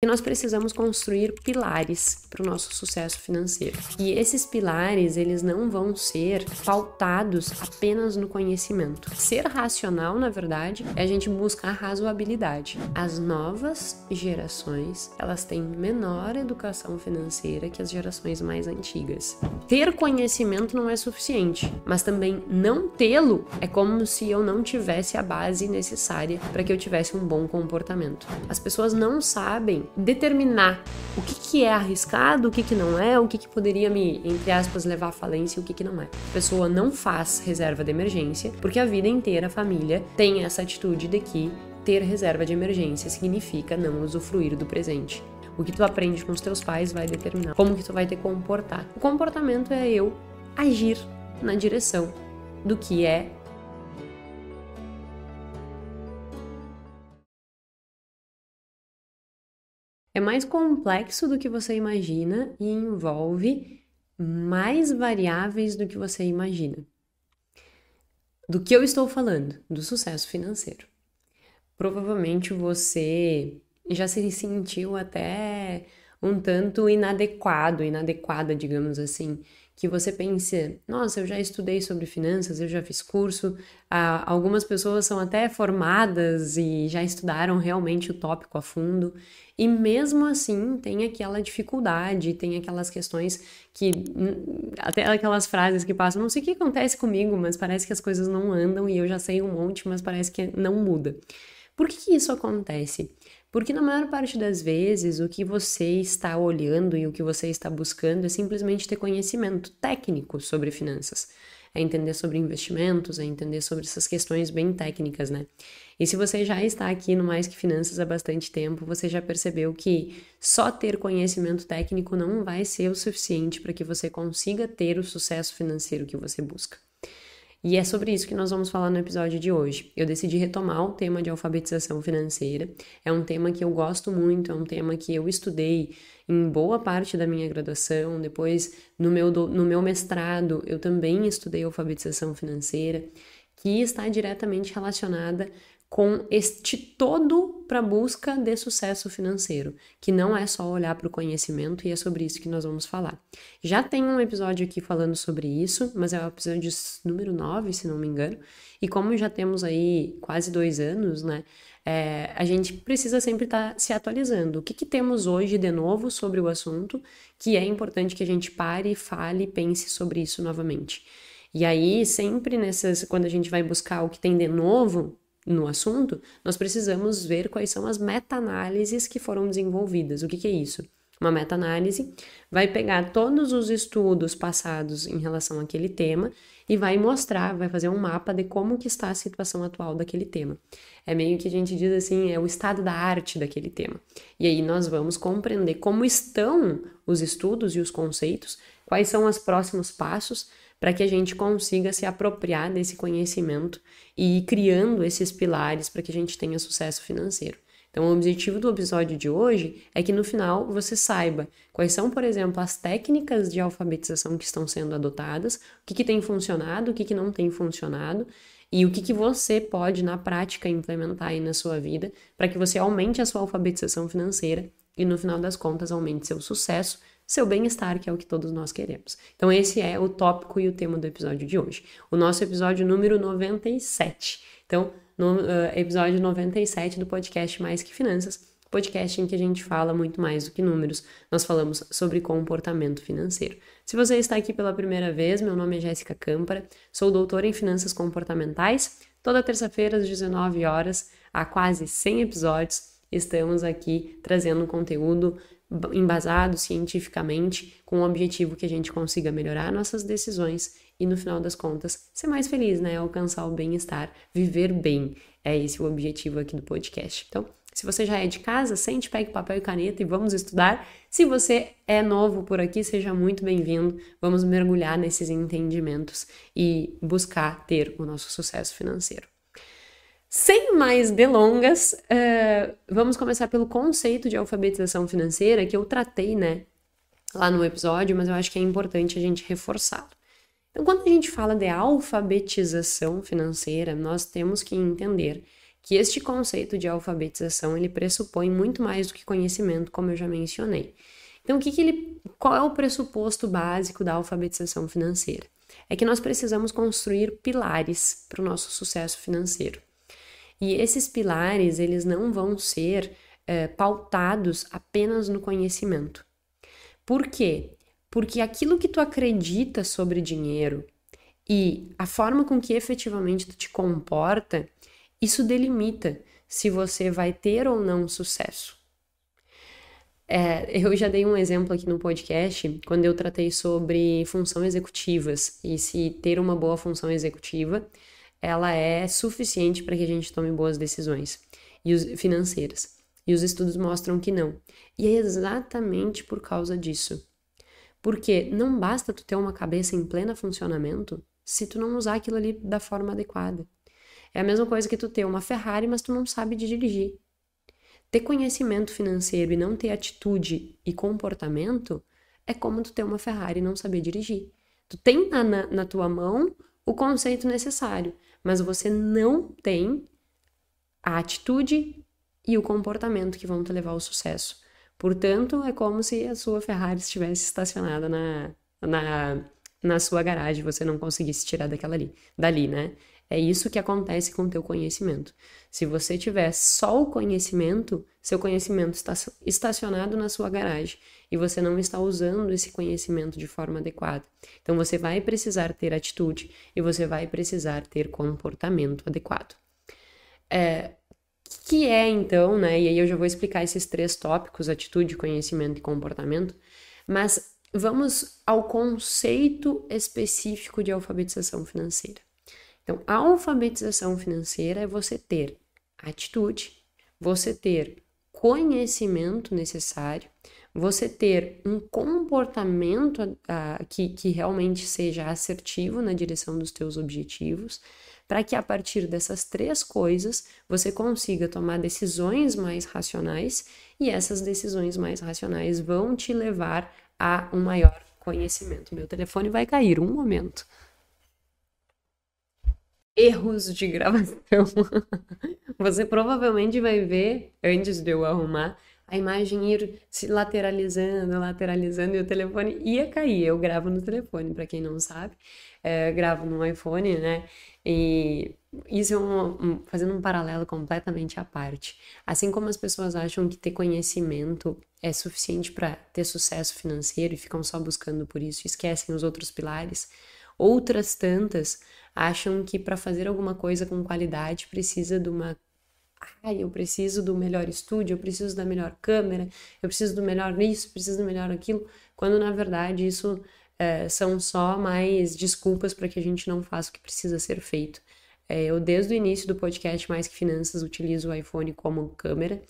que nós precisamos construir pilares para o nosso sucesso financeiro. E esses pilares, eles não vão ser pautados apenas no conhecimento. Ser racional, na verdade, é a gente buscar razoabilidade. As novas gerações, elas têm menor educação financeira que as gerações mais antigas. Ter conhecimento não é suficiente, mas também não tê-lo é como se eu não tivesse a base necessária para que eu tivesse um bom comportamento. As pessoas não sabem determinar o que, que é arriscado, o que, que não é, o que, que poderia me, entre aspas, levar à falência e o que, que não é. A pessoa não faz reserva de emergência, porque a vida inteira a família tem essa atitude de que ter reserva de emergência significa não usufruir do presente. O que tu aprende com os teus pais vai determinar como que tu vai te comportar. O comportamento é eu agir na direção do que é É mais complexo do que você imagina e envolve mais variáveis do que você imagina. Do que eu estou falando? Do sucesso financeiro. Provavelmente você já se sentiu até um tanto inadequado, inadequada, digamos assim, que você pense, nossa, eu já estudei sobre finanças, eu já fiz curso, ah, algumas pessoas são até formadas e já estudaram realmente o tópico a fundo, e mesmo assim tem aquela dificuldade, tem aquelas questões que, hum, até aquelas frases que passam, não sei o que acontece comigo, mas parece que as coisas não andam e eu já sei um monte, mas parece que não muda. Por que, que isso acontece? Porque na maior parte das vezes, o que você está olhando e o que você está buscando é simplesmente ter conhecimento técnico sobre finanças. É entender sobre investimentos, é entender sobre essas questões bem técnicas, né? E se você já está aqui no Mais Que Finanças há bastante tempo, você já percebeu que só ter conhecimento técnico não vai ser o suficiente para que você consiga ter o sucesso financeiro que você busca. E é sobre isso que nós vamos falar no episódio de hoje. Eu decidi retomar o tema de alfabetização financeira. É um tema que eu gosto muito, é um tema que eu estudei em boa parte da minha graduação, depois no meu, no meu mestrado eu também estudei alfabetização financeira, que está diretamente relacionada com este todo para busca de sucesso financeiro, que não é só olhar para o conhecimento e é sobre isso que nós vamos falar. Já tem um episódio aqui falando sobre isso, mas é o episódio número 9, se não me engano, e como já temos aí quase dois anos, né, é, a gente precisa sempre estar tá se atualizando. O que, que temos hoje de novo sobre o assunto que é importante que a gente pare, fale, pense sobre isso novamente. E aí, sempre nessas, quando a gente vai buscar o que tem de novo no assunto, nós precisamos ver quais são as meta-análises que foram desenvolvidas. O que, que é isso? Uma meta-análise vai pegar todos os estudos passados em relação àquele tema e vai mostrar, vai fazer um mapa de como que está a situação atual daquele tema. É meio que a gente diz assim, é o estado da arte daquele tema. E aí nós vamos compreender como estão os estudos e os conceitos, quais são os próximos passos, para que a gente consiga se apropriar desse conhecimento e ir criando esses pilares para que a gente tenha sucesso financeiro. Então, o objetivo do episódio de hoje é que no final você saiba quais são, por exemplo, as técnicas de alfabetização que estão sendo adotadas, o que, que tem funcionado, o que, que não tem funcionado e o que, que você pode, na prática, implementar aí na sua vida para que você aumente a sua alfabetização financeira e, no final das contas, aumente seu sucesso seu bem-estar, que é o que todos nós queremos. Então, esse é o tópico e o tema do episódio de hoje. O nosso episódio número 97. Então, no uh, episódio 97 do podcast Mais Que Finanças, podcast em que a gente fala muito mais do que números, nós falamos sobre comportamento financeiro. Se você está aqui pela primeira vez, meu nome é Jéssica Câmara, sou doutora em finanças comportamentais. Toda terça-feira às 19 horas, há quase 100 episódios, estamos aqui trazendo conteúdo embasado cientificamente, com o objetivo que a gente consiga melhorar nossas decisões e, no final das contas, ser mais feliz, né? Alcançar o bem-estar, viver bem. É esse o objetivo aqui do podcast. Então, se você já é de casa, sente, pegue papel e caneta e vamos estudar. Se você é novo por aqui, seja muito bem-vindo. Vamos mergulhar nesses entendimentos e buscar ter o nosso sucesso financeiro. Sem mais delongas, uh, vamos começar pelo conceito de alfabetização financeira que eu tratei, né, lá no episódio, mas eu acho que é importante a gente reforçar. Então, quando a gente fala de alfabetização financeira, nós temos que entender que este conceito de alfabetização ele pressupõe muito mais do que conhecimento, como eu já mencionei. Então, o que, que ele, qual é o pressuposto básico da alfabetização financeira? É que nós precisamos construir pilares para o nosso sucesso financeiro. E esses pilares, eles não vão ser é, pautados apenas no conhecimento. Por quê? Porque aquilo que tu acredita sobre dinheiro e a forma com que efetivamente tu te comporta, isso delimita se você vai ter ou não sucesso. É, eu já dei um exemplo aqui no podcast quando eu tratei sobre função executivas e se ter uma boa função executiva ela é suficiente para que a gente tome boas decisões e os, financeiras. E os estudos mostram que não. E é exatamente por causa disso. Porque não basta tu ter uma cabeça em pleno funcionamento se tu não usar aquilo ali da forma adequada. É a mesma coisa que tu ter uma Ferrari, mas tu não sabe de dirigir. Ter conhecimento financeiro e não ter atitude e comportamento é como tu ter uma Ferrari e não saber dirigir. Tu tem na, na, na tua mão o conceito necessário, mas você não tem a atitude e o comportamento que vão te levar ao sucesso. Portanto, é como se a sua Ferrari estivesse estacionada na, na, na sua garagem, você não conseguisse tirar daquela ali, dali, né? É isso que acontece com o teu conhecimento. Se você tiver só o conhecimento, seu conhecimento está estacionado na sua garagem e você não está usando esse conhecimento de forma adequada. Então você vai precisar ter atitude e você vai precisar ter comportamento adequado. É, que é então, né? E aí eu já vou explicar esses três tópicos: atitude, conhecimento e comportamento. Mas vamos ao conceito específico de alfabetização financeira. Então, a alfabetização financeira é você ter atitude, você ter conhecimento necessário, você ter um comportamento uh, que, que realmente seja assertivo na direção dos teus objetivos, para que a partir dessas três coisas você consiga tomar decisões mais racionais e essas decisões mais racionais vão te levar a um maior conhecimento. Meu telefone vai cair um momento erros de gravação. Você provavelmente vai ver, antes de eu arrumar, a imagem ir se lateralizando, lateralizando e o telefone ia cair. Eu gravo no telefone, para quem não sabe, é, gravo no iPhone, né? E isso é um, um, fazendo um paralelo completamente à parte. Assim como as pessoas acham que ter conhecimento é suficiente para ter sucesso financeiro e ficam só buscando por isso, esquecem os outros pilares, outras tantas acham que para fazer alguma coisa com qualidade precisa de uma ah, eu preciso do melhor estúdio, eu preciso da melhor câmera, eu preciso do melhor isso, preciso do melhor aquilo, quando na verdade isso é, são só mais desculpas para que a gente não faça o que precisa ser feito. É, eu, desde o início do podcast Mais que Finanças, utilizo o iPhone como câmera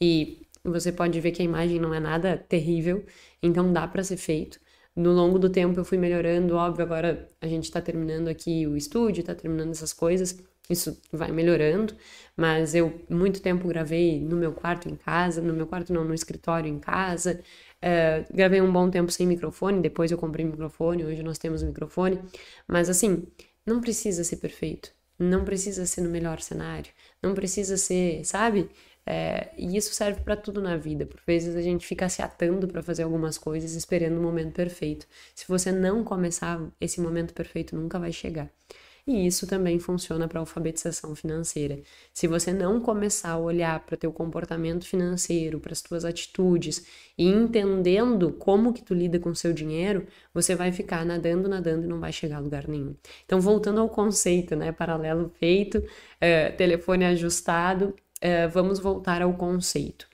e você pode ver que a imagem não é nada terrível, então dá para ser feito no longo do tempo eu fui melhorando, óbvio, agora a gente tá terminando aqui o estúdio, tá terminando essas coisas, isso vai melhorando, mas eu muito tempo gravei no meu quarto em casa, no meu quarto não, no escritório em casa, uh, gravei um bom tempo sem microfone, depois eu comprei microfone, hoje nós temos microfone, mas assim, não precisa ser perfeito, não precisa ser no melhor cenário, não precisa ser, sabe? É, e isso serve para tudo na vida. Por vezes a gente fica se atando para fazer algumas coisas, esperando o momento perfeito. Se você não começar, esse momento perfeito nunca vai chegar. E isso também funciona para alfabetização financeira. Se você não começar a olhar para o teu comportamento financeiro, para as tuas atitudes e entendendo como que tu lida com o seu dinheiro, você vai ficar nadando, nadando e não vai chegar a lugar nenhum. Então, voltando ao conceito, né, paralelo feito, é, telefone ajustado, uh, vamos voltar ao conceito.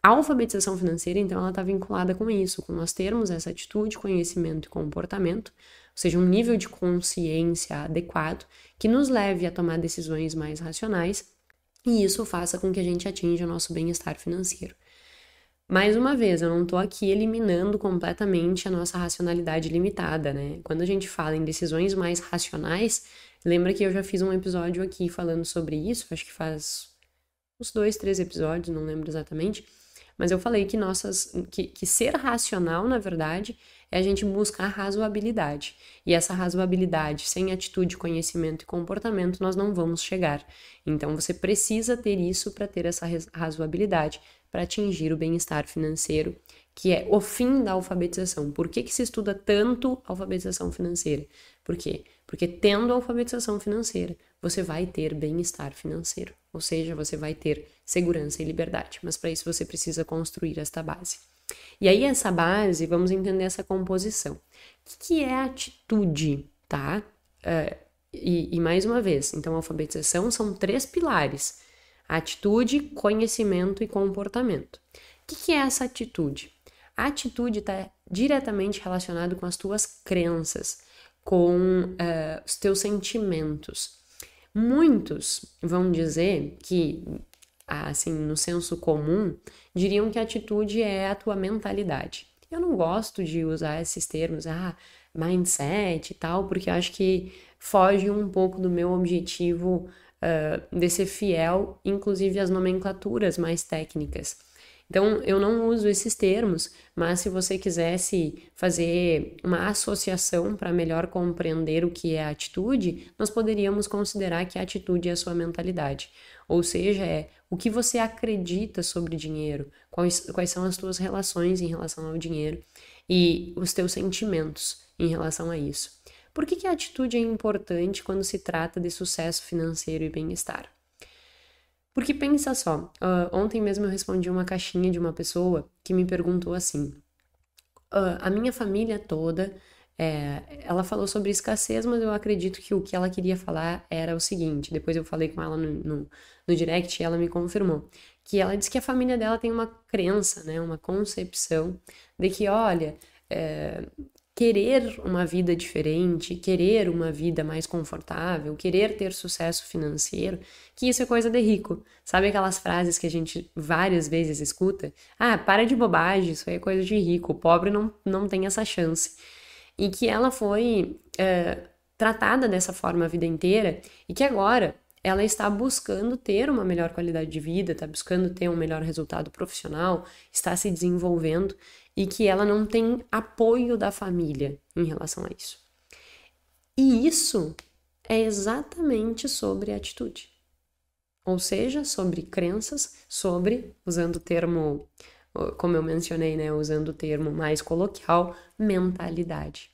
A alfabetização financeira, então, ela está vinculada com isso, com nós termos essa atitude, conhecimento e comportamento, ou seja, um nível de consciência adequado que nos leve a tomar decisões mais racionais e isso faça com que a gente atinja o nosso bem-estar financeiro. Mais uma vez, eu não estou aqui eliminando completamente a nossa racionalidade limitada, né? Quando a gente fala em decisões mais racionais, lembra que eu já fiz um episódio aqui falando sobre isso, acho que faz uns dois, três episódios, não lembro exatamente, mas eu falei que nossas que, que ser racional, na verdade, é a gente buscar razoabilidade. E essa razoabilidade, sem atitude, conhecimento e comportamento, nós não vamos chegar. Então você precisa ter isso para ter essa razoabilidade, para atingir o bem-estar financeiro, que é o fim da alfabetização. Por que, que se estuda tanto alfabetização financeira? Porque porque tendo alfabetização financeira, você vai ter bem-estar financeiro, ou seja, você vai ter segurança e liberdade, mas para isso você precisa construir esta base. E aí essa base, vamos entender essa composição. O que, é atitude, tá? Uh, e, e mais uma vez, então alfabetização são três pilares: atitude, conhecimento e comportamento. O que, que é essa atitude? A atitude está diretamente relacionado com as tuas crenças com uh, os teus sentimentos. Muitos vão dizer que, assim, no senso comum, diriam que atitude é a tua mentalidade. Eu não gosto de usar esses termos, ah, mindset e tal, porque acho que foge um pouco do meu objetivo uh, de ser fiel, inclusive às nomenclaturas mais técnicas. Então, eu não uso esses termos, mas se você quisesse fazer uma associação para melhor compreender o que é atitude, nós poderíamos considerar que a atitude é a sua mentalidade. Ou seja, é o que você acredita sobre dinheiro, quais, quais são as suas relações em relação ao dinheiro e os teus sentimentos em relação a isso. Por que, que a atitude é importante quando se trata de sucesso financeiro e bem-estar? Porque pensa só, uh, ontem mesmo eu respondi uma caixinha de uma pessoa que me perguntou assim: uh, a minha família toda, é, ela falou sobre escassez, mas eu acredito que o que ela queria falar era o seguinte. Depois eu falei com ela no, no, no direct e ela me confirmou que ela disse que a família dela tem uma crença, né, uma concepção de que, olha, é, querer uma vida diferente, querer uma vida mais confortável, querer ter sucesso financeiro, que isso é coisa de rico. Sabe aquelas frases que a gente várias vezes escuta? Ah, para de bobagem, isso aí é coisa de rico, o pobre não, não tem essa chance. E que ela foi é, tratada dessa forma a vida inteira e que agora ela está buscando ter uma melhor qualidade de vida, está buscando ter um melhor resultado profissional, está se desenvolvendo e que ela não tem apoio da família em relação a isso. E isso é exatamente sobre atitude. Ou seja, sobre crenças, sobre, usando o termo, como eu mencionei, né, usando o termo mais coloquial, mentalidade.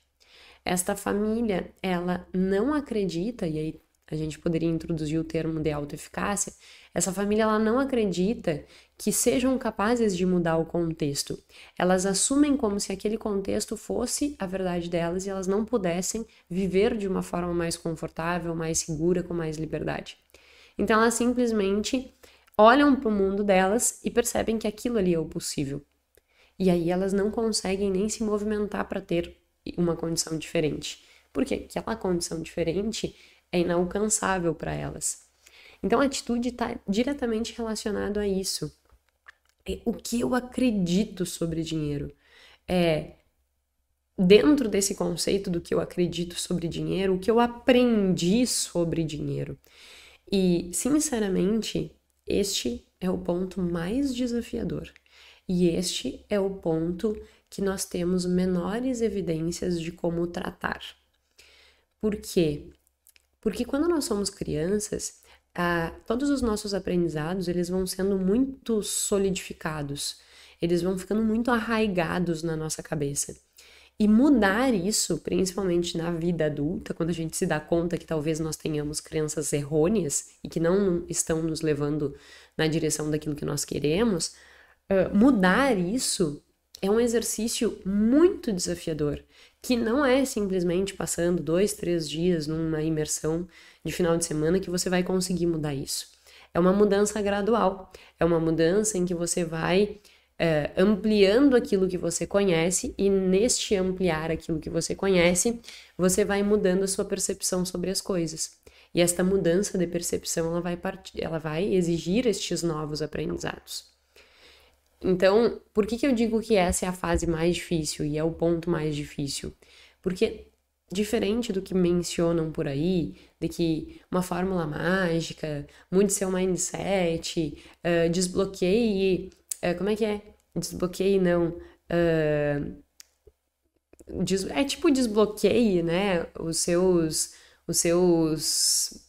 Esta família, ela não acredita, e aí a gente poderia introduzir o termo de autoeficácia, essa família ela não acredita que sejam capazes de mudar o contexto. Elas assumem como se aquele contexto fosse a verdade delas e elas não pudessem viver de uma forma mais confortável, mais segura, com mais liberdade. Então elas simplesmente olham para o mundo delas e percebem que aquilo ali é o possível. E aí elas não conseguem nem se movimentar para ter uma condição diferente. Por que Porque aquela condição diferente é inalcançável para elas. Então, a atitude está diretamente relacionada a isso. É, o que eu acredito sobre dinheiro é dentro desse conceito do que eu acredito sobre dinheiro, o que eu aprendi sobre dinheiro. E, sinceramente, este é o ponto mais desafiador. E este é o ponto que nós temos menores evidências de como tratar. Porque porque quando nós somos crianças, ah, todos os nossos aprendizados eles vão sendo muito solidificados, eles vão ficando muito arraigados na nossa cabeça. E mudar isso, principalmente na vida adulta, quando a gente se dá conta que talvez nós tenhamos crenças errôneas e que não estão nos levando na direção daquilo que nós queremos, ah, mudar isso é um exercício muito desafiador, que não é simplesmente passando dois, três dias numa imersão de final de semana que você vai conseguir mudar isso. É uma mudança gradual, é uma mudança em que você vai é, ampliando aquilo que você conhece, e neste ampliar aquilo que você conhece, você vai mudando a sua percepção sobre as coisas. E esta mudança de percepção ela vai, partir, ela vai exigir estes novos aprendizados. Então, por que, que eu digo que essa é a fase mais difícil e é o ponto mais difícil? Porque, diferente do que mencionam por aí, de que uma fórmula mágica, mude seu mindset, uh, desbloqueie. Uh, como é que é? Desbloqueie, não. Uh, des, é tipo desbloqueie, né? Os seus. Os seus.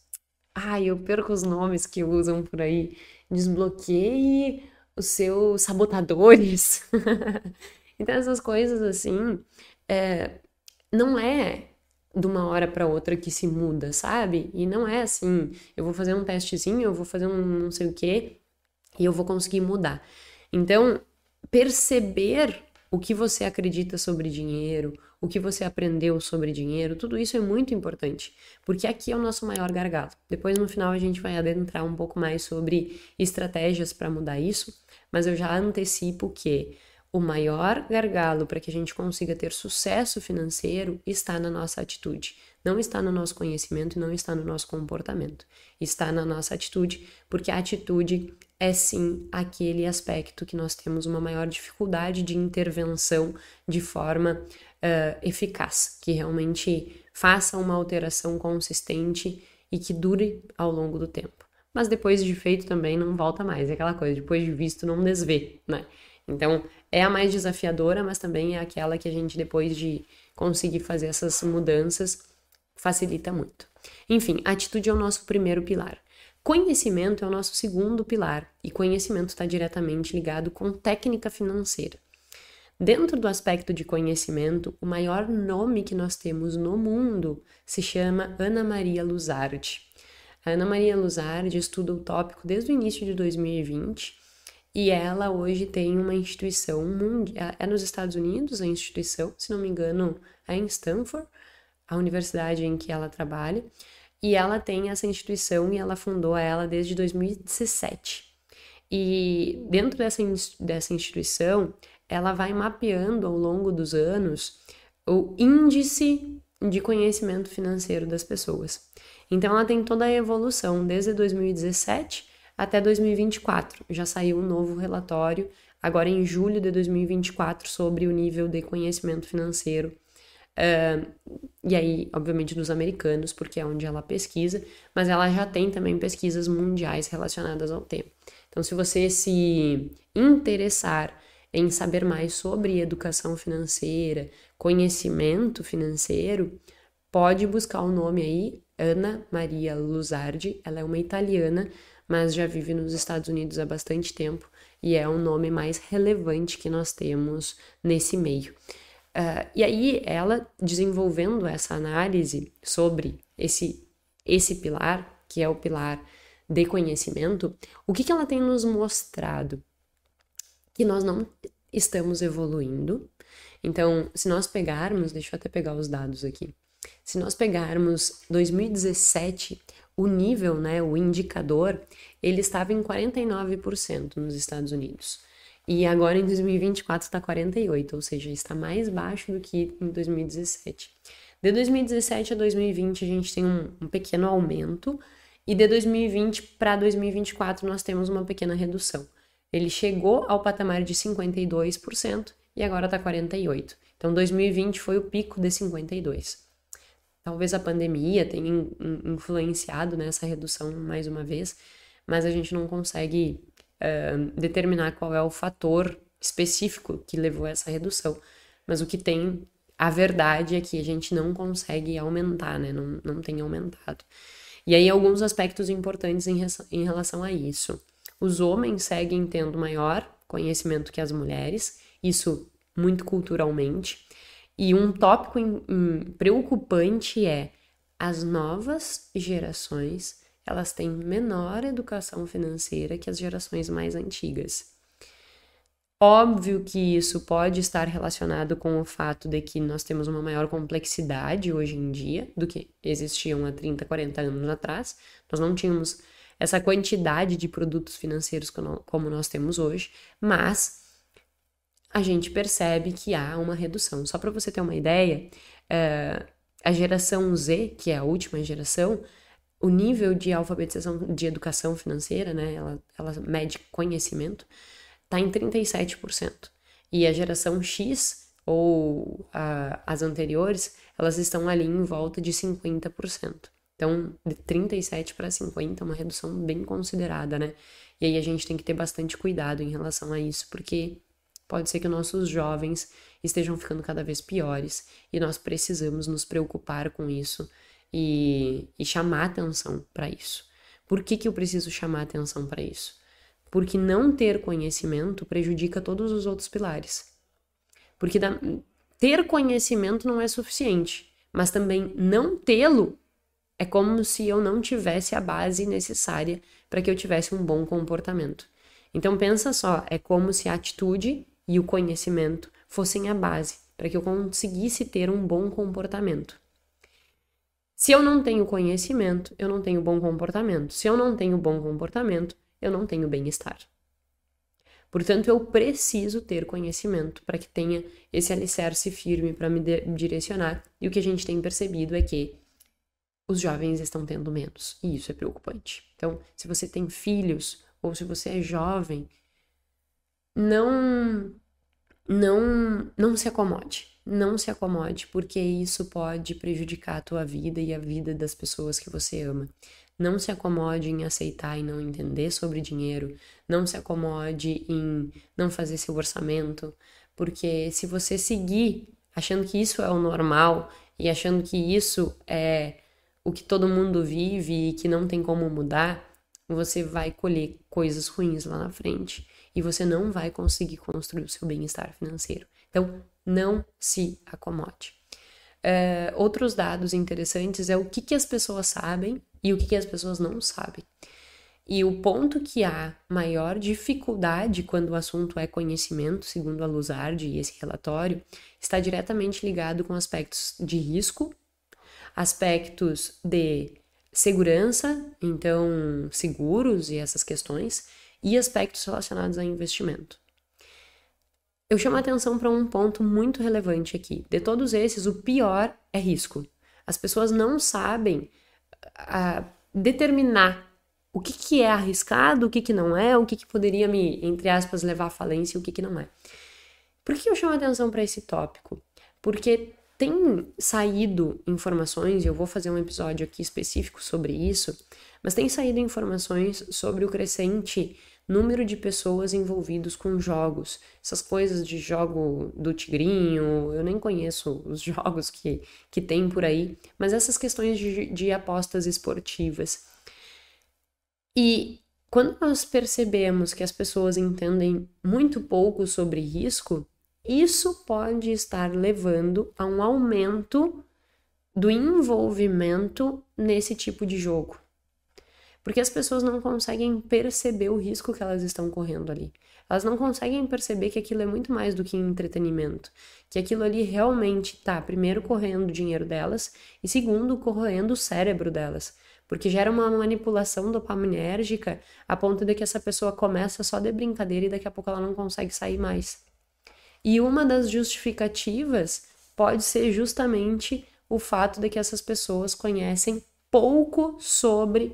Ai, eu perco os nomes que usam por aí. Desbloqueie os seus sabotadores. então, essas coisas assim, é, não é de uma hora para outra que se muda, sabe? E não é assim, eu vou fazer um testezinho, eu vou fazer um não sei o quê e eu vou conseguir mudar. Então, perceber o que você acredita sobre dinheiro, o que você aprendeu sobre dinheiro, tudo isso é muito importante, porque aqui é o nosso maior gargalo. Depois no final a gente vai adentrar um pouco mais sobre estratégias para mudar isso, mas eu já antecipo que o maior gargalo para que a gente consiga ter sucesso financeiro está na nossa atitude, não está no nosso conhecimento, e não está no nosso comportamento, está na nossa atitude, porque a atitude é sim aquele aspecto que nós temos uma maior dificuldade de intervenção de forma uh, eficaz, que realmente faça uma alteração consistente e que dure ao longo do tempo. Mas depois de feito também não volta mais, é aquela coisa, depois de visto não desvê, né? Então é a mais desafiadora, mas também é aquela que a gente depois de conseguir fazer essas mudanças facilita muito. Enfim, atitude é o nosso primeiro pilar. Conhecimento é o nosso segundo pilar e conhecimento está diretamente ligado com técnica financeira. Dentro do aspecto de conhecimento, o maior nome que nós temos no mundo se chama Ana Maria Luzardi. A Ana Maria Luzardi estuda o tópico desde o início de 2020 e ela hoje tem uma instituição mundial, é, é nos Estados Unidos a instituição, se não me engano, é em Stanford, a universidade em que ela trabalha, e ela tem essa instituição e ela fundou ela desde 2017. E dentro dessa, dessa instituição, ela vai mapeando ao longo dos anos o índice de conhecimento financeiro das pessoas. Então ela tem toda a evolução desde 2017 até 2024. Já saiu um novo relatório agora em julho de 2024 sobre o nível de conhecimento financeiro. Uh, e aí, obviamente, dos americanos, porque é onde ela pesquisa, mas ela já tem também pesquisas mundiais relacionadas ao tema. Então, se você se interessar em saber mais sobre educação financeira, conhecimento financeiro, pode buscar o nome aí, Ana Maria Luzardi. Ela é uma italiana, mas já vive nos Estados Unidos há bastante tempo e é o nome mais relevante que nós temos nesse meio. Uh, e aí, ela desenvolvendo essa análise sobre esse, esse pilar, que é o pilar de conhecimento, o que, que ela tem nos mostrado? que nós não estamos evoluindo. Então, se nós pegarmos, deixa eu até pegar os dados aqui. Se nós pegarmos 2017, o nível, né, o indicador, ele estava em 49% nos Estados Unidos. E agora em 2024 está 48, ou seja, está mais baixo do que em 2017. De 2017 a 2020 a gente tem um, um pequeno aumento e de 2020 para 2024 nós temos uma pequena redução. Ele chegou ao patamar de 52% e agora está 48%. Então 2020 foi o pico de 52%. Talvez a pandemia tenha influenciado nessa né, redução mais uma vez, mas a gente não consegue uh, determinar qual é o fator específico que levou a essa redução. Mas o que tem, a verdade é que a gente não consegue aumentar, né? Não, não tem aumentado. E aí, alguns aspectos importantes em, em relação a isso. Os homens seguem tendo maior conhecimento que as mulheres, isso muito culturalmente. E um tópico em, em, preocupante é as novas gerações, elas têm menor educação financeira que as gerações mais antigas. Óbvio que isso pode estar relacionado com o fato de que nós temos uma maior complexidade hoje em dia do que existiam há 30, 40 anos atrás. Nós não tínhamos essa quantidade de produtos financeiros como nós temos hoje, mas a gente percebe que há uma redução. Só para você ter uma ideia, eh, a geração Z, que é a última geração, o nível de alfabetização de educação financeira, né, ela, ela mede conhecimento, está em 37%. E a geração X, ou a, as anteriores, elas estão ali em volta de 50%. Então, de 37 para 50 é uma redução bem considerada, né? E aí a gente tem que ter bastante cuidado em relação a isso, porque pode ser que nossos jovens estejam ficando cada vez piores e nós precisamos nos preocupar com isso e, e chamar atenção para isso. Por que, que eu preciso chamar atenção para isso? Porque não ter conhecimento prejudica todos os outros pilares. Porque da, ter conhecimento não é suficiente, mas também não tê-lo é como se eu não tivesse a base necessária para que eu tivesse um bom comportamento. Então pensa só, é como se a atitude e o conhecimento fossem a base para que eu conseguisse ter um bom comportamento. Se eu não tenho conhecimento, eu não tenho bom comportamento. Se eu não tenho bom comportamento, eu não tenho bem-estar. Portanto, eu preciso ter conhecimento para que tenha esse alicerce firme para me direcionar. E o que a gente tem percebido é que os jovens estão tendo menos, e isso é preocupante. Então, se você tem filhos ou se você é jovem, não não não se acomode. Não se acomode, porque isso pode prejudicar a tua vida e a vida das pessoas que você ama. Não se acomode em aceitar e não entender sobre dinheiro, não se acomode em não fazer seu orçamento, porque se você seguir achando que isso é o normal e achando que isso é o que todo mundo vive e que não tem como mudar, você vai colher coisas ruins lá na frente e você não vai conseguir construir o seu bem-estar financeiro. Então, não se acomode. É, outros dados interessantes é o que, que as pessoas sabem e o que, que as pessoas não sabem. E o ponto que há maior dificuldade quando o assunto é conhecimento, segundo a Luzardi e esse relatório, está diretamente ligado com aspectos de risco aspectos de segurança, então seguros e essas questões, e aspectos relacionados a investimento. Eu chamo a atenção para um ponto muito relevante aqui. De todos esses, o pior é risco. As pessoas não sabem ah, determinar o que, que é arriscado, o que, que não é, o que, que poderia me, entre aspas, levar à falência e o que, que não é. Por que eu chamo a atenção para esse tópico? Porque tem saído informações, e eu vou fazer um episódio aqui específico sobre isso, mas tem saído informações sobre o crescente número de pessoas envolvidos com jogos. Essas coisas de jogo do tigrinho, eu nem conheço os jogos que, que tem por aí, mas essas questões de, de apostas esportivas. E quando nós percebemos que as pessoas entendem muito pouco sobre risco, isso pode estar levando a um aumento do envolvimento nesse tipo de jogo. Porque as pessoas não conseguem perceber o risco que elas estão correndo ali. Elas não conseguem perceber que aquilo é muito mais do que entretenimento. Que aquilo ali realmente está, primeiro, correndo o dinheiro delas e, segundo, correndo o cérebro delas. Porque gera uma manipulação dopaminérgica a ponto de que essa pessoa começa só de brincadeira e daqui a pouco ela não consegue sair mais. E uma das justificativas pode ser justamente o fato de que essas pessoas conhecem pouco sobre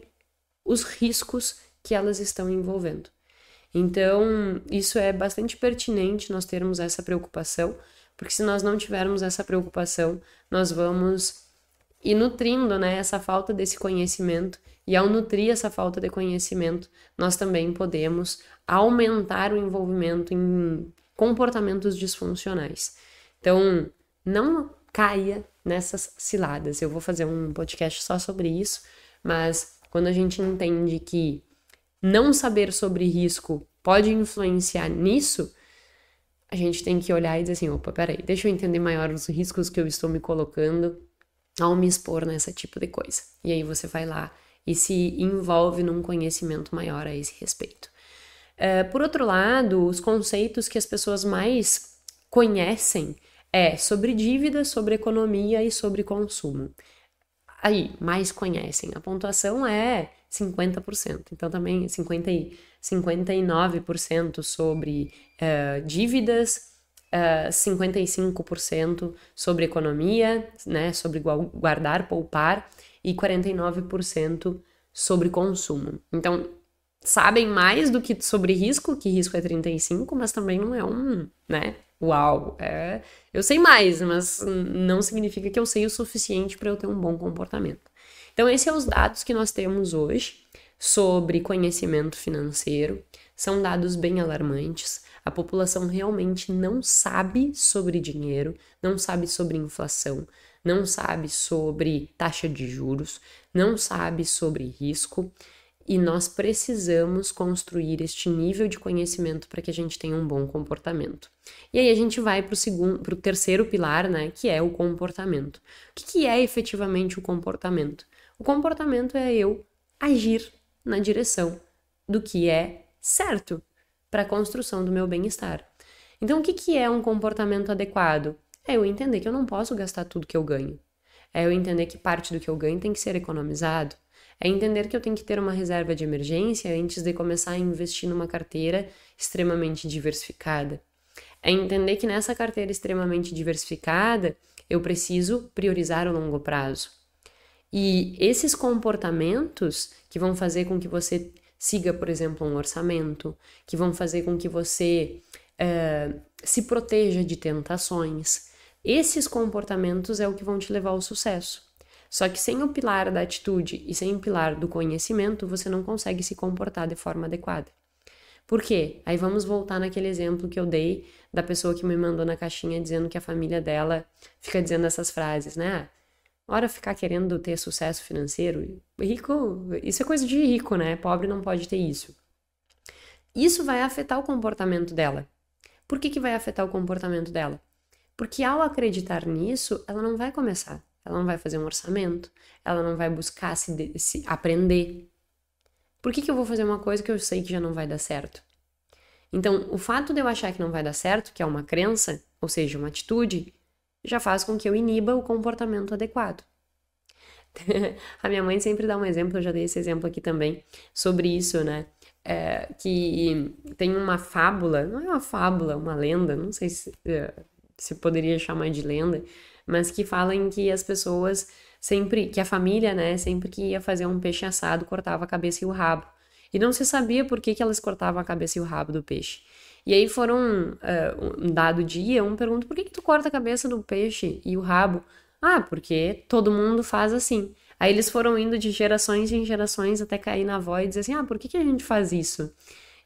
os riscos que elas estão envolvendo. Então, isso é bastante pertinente nós termos essa preocupação, porque se nós não tivermos essa preocupação, nós vamos ir nutrindo né, essa falta desse conhecimento, e ao nutrir essa falta de conhecimento, nós também podemos aumentar o envolvimento em comportamentos disfuncionais. Então, não caia nessas ciladas. Eu vou fazer um podcast só sobre isso, mas quando a gente entende que não saber sobre risco pode influenciar nisso, a gente tem que olhar e dizer assim, opa, peraí, deixa eu entender maior os riscos que eu estou me colocando ao me expor nessa tipo de coisa. E aí você vai lá e se envolve num conhecimento maior a esse respeito. Eh, por outro lado, os conceitos que as pessoas mais conhecem é sobre dívida, sobre economia e sobre consumo. Aí, mais conhecem. A pontuação é 50%. Então, também 50 e 59% sobre uh, dívidas, uh, eh, 55% sobre economia, né, sobre guardar, poupar, e 49% sobre consumo. Então, sabem mais do que sobre risco, que risco é 35, mas também não é um, né? Uau, é, eu sei mais, mas não significa que eu sei o suficiente para eu ter um bom comportamento. Então, esses são é os dados que nós temos hoje sobre conhecimento financeiro. São dados bem alarmantes. A população realmente não sabe sobre dinheiro, não sabe sobre inflação, não sabe sobre taxa de juros, não sabe sobre risco, e nós precisamos construir este nível de conhecimento para que a gente tenha um bom comportamento. E aí a gente vai para o segundo, para o terceiro pilar, né, que é o comportamento. O que, que é efetivamente o comportamento? O comportamento é eu agir na direção do que é certo para a construção do meu bem-estar. Então, o que, que é um comportamento adequado? É eu entender que eu não posso gastar tudo que eu ganho. É eu entender que parte do que eu ganho tem que ser economizado é entender que eu tenho que ter uma reserva de emergência antes de começar a investir numa carteira extremamente diversificada. É entender que nessa carteira extremamente diversificada eu preciso priorizar o longo prazo. E esses comportamentos que vão fazer com que você siga, por exemplo, um orçamento, que vão fazer com que você uh, se proteja de tentações. Esses comportamentos é o que vão te levar ao sucesso. Só que sem o pilar da atitude e sem o pilar do conhecimento, você não consegue se comportar de forma adequada. Por quê? Aí vamos voltar naquele exemplo que eu dei da pessoa que me mandou na caixinha dizendo que a família dela fica dizendo essas frases, né? Ah, ora ficar querendo ter sucesso financeiro, rico, isso é coisa de rico, né? Pobre não pode ter isso. Isso vai afetar o comportamento dela. Por que, que vai afetar o comportamento dela? Porque ao acreditar nisso, ela não vai começar. Ela não vai fazer um orçamento, ela não vai buscar se, de, se aprender. Por que, que eu vou fazer uma coisa que eu sei que já não vai dar certo? Então, o fato de eu achar que não vai dar certo, que é uma crença, ou seja, uma atitude, já faz com que eu iniba o comportamento adequado. a minha mãe sempre dá um exemplo, eu já dei esse exemplo aqui também, sobre isso, né? É, que tem uma fábula, não é uma fábula, uma lenda, não sei se, é, se poderia chamar de lenda, mas que falam que as pessoas sempre, que a família, né, sempre que ia fazer um peixe assado, cortava a cabeça e o rabo. E não se sabia por que, que elas cortavam a cabeça e o rabo do peixe. E aí foram, uh, um dado dia, um pergunta, por que, que tu corta a cabeça do peixe e o rabo? Ah, porque todo mundo faz assim. Aí eles foram indo de gerações em gerações até cair na avó e dizer assim, ah, por que, que a gente faz isso?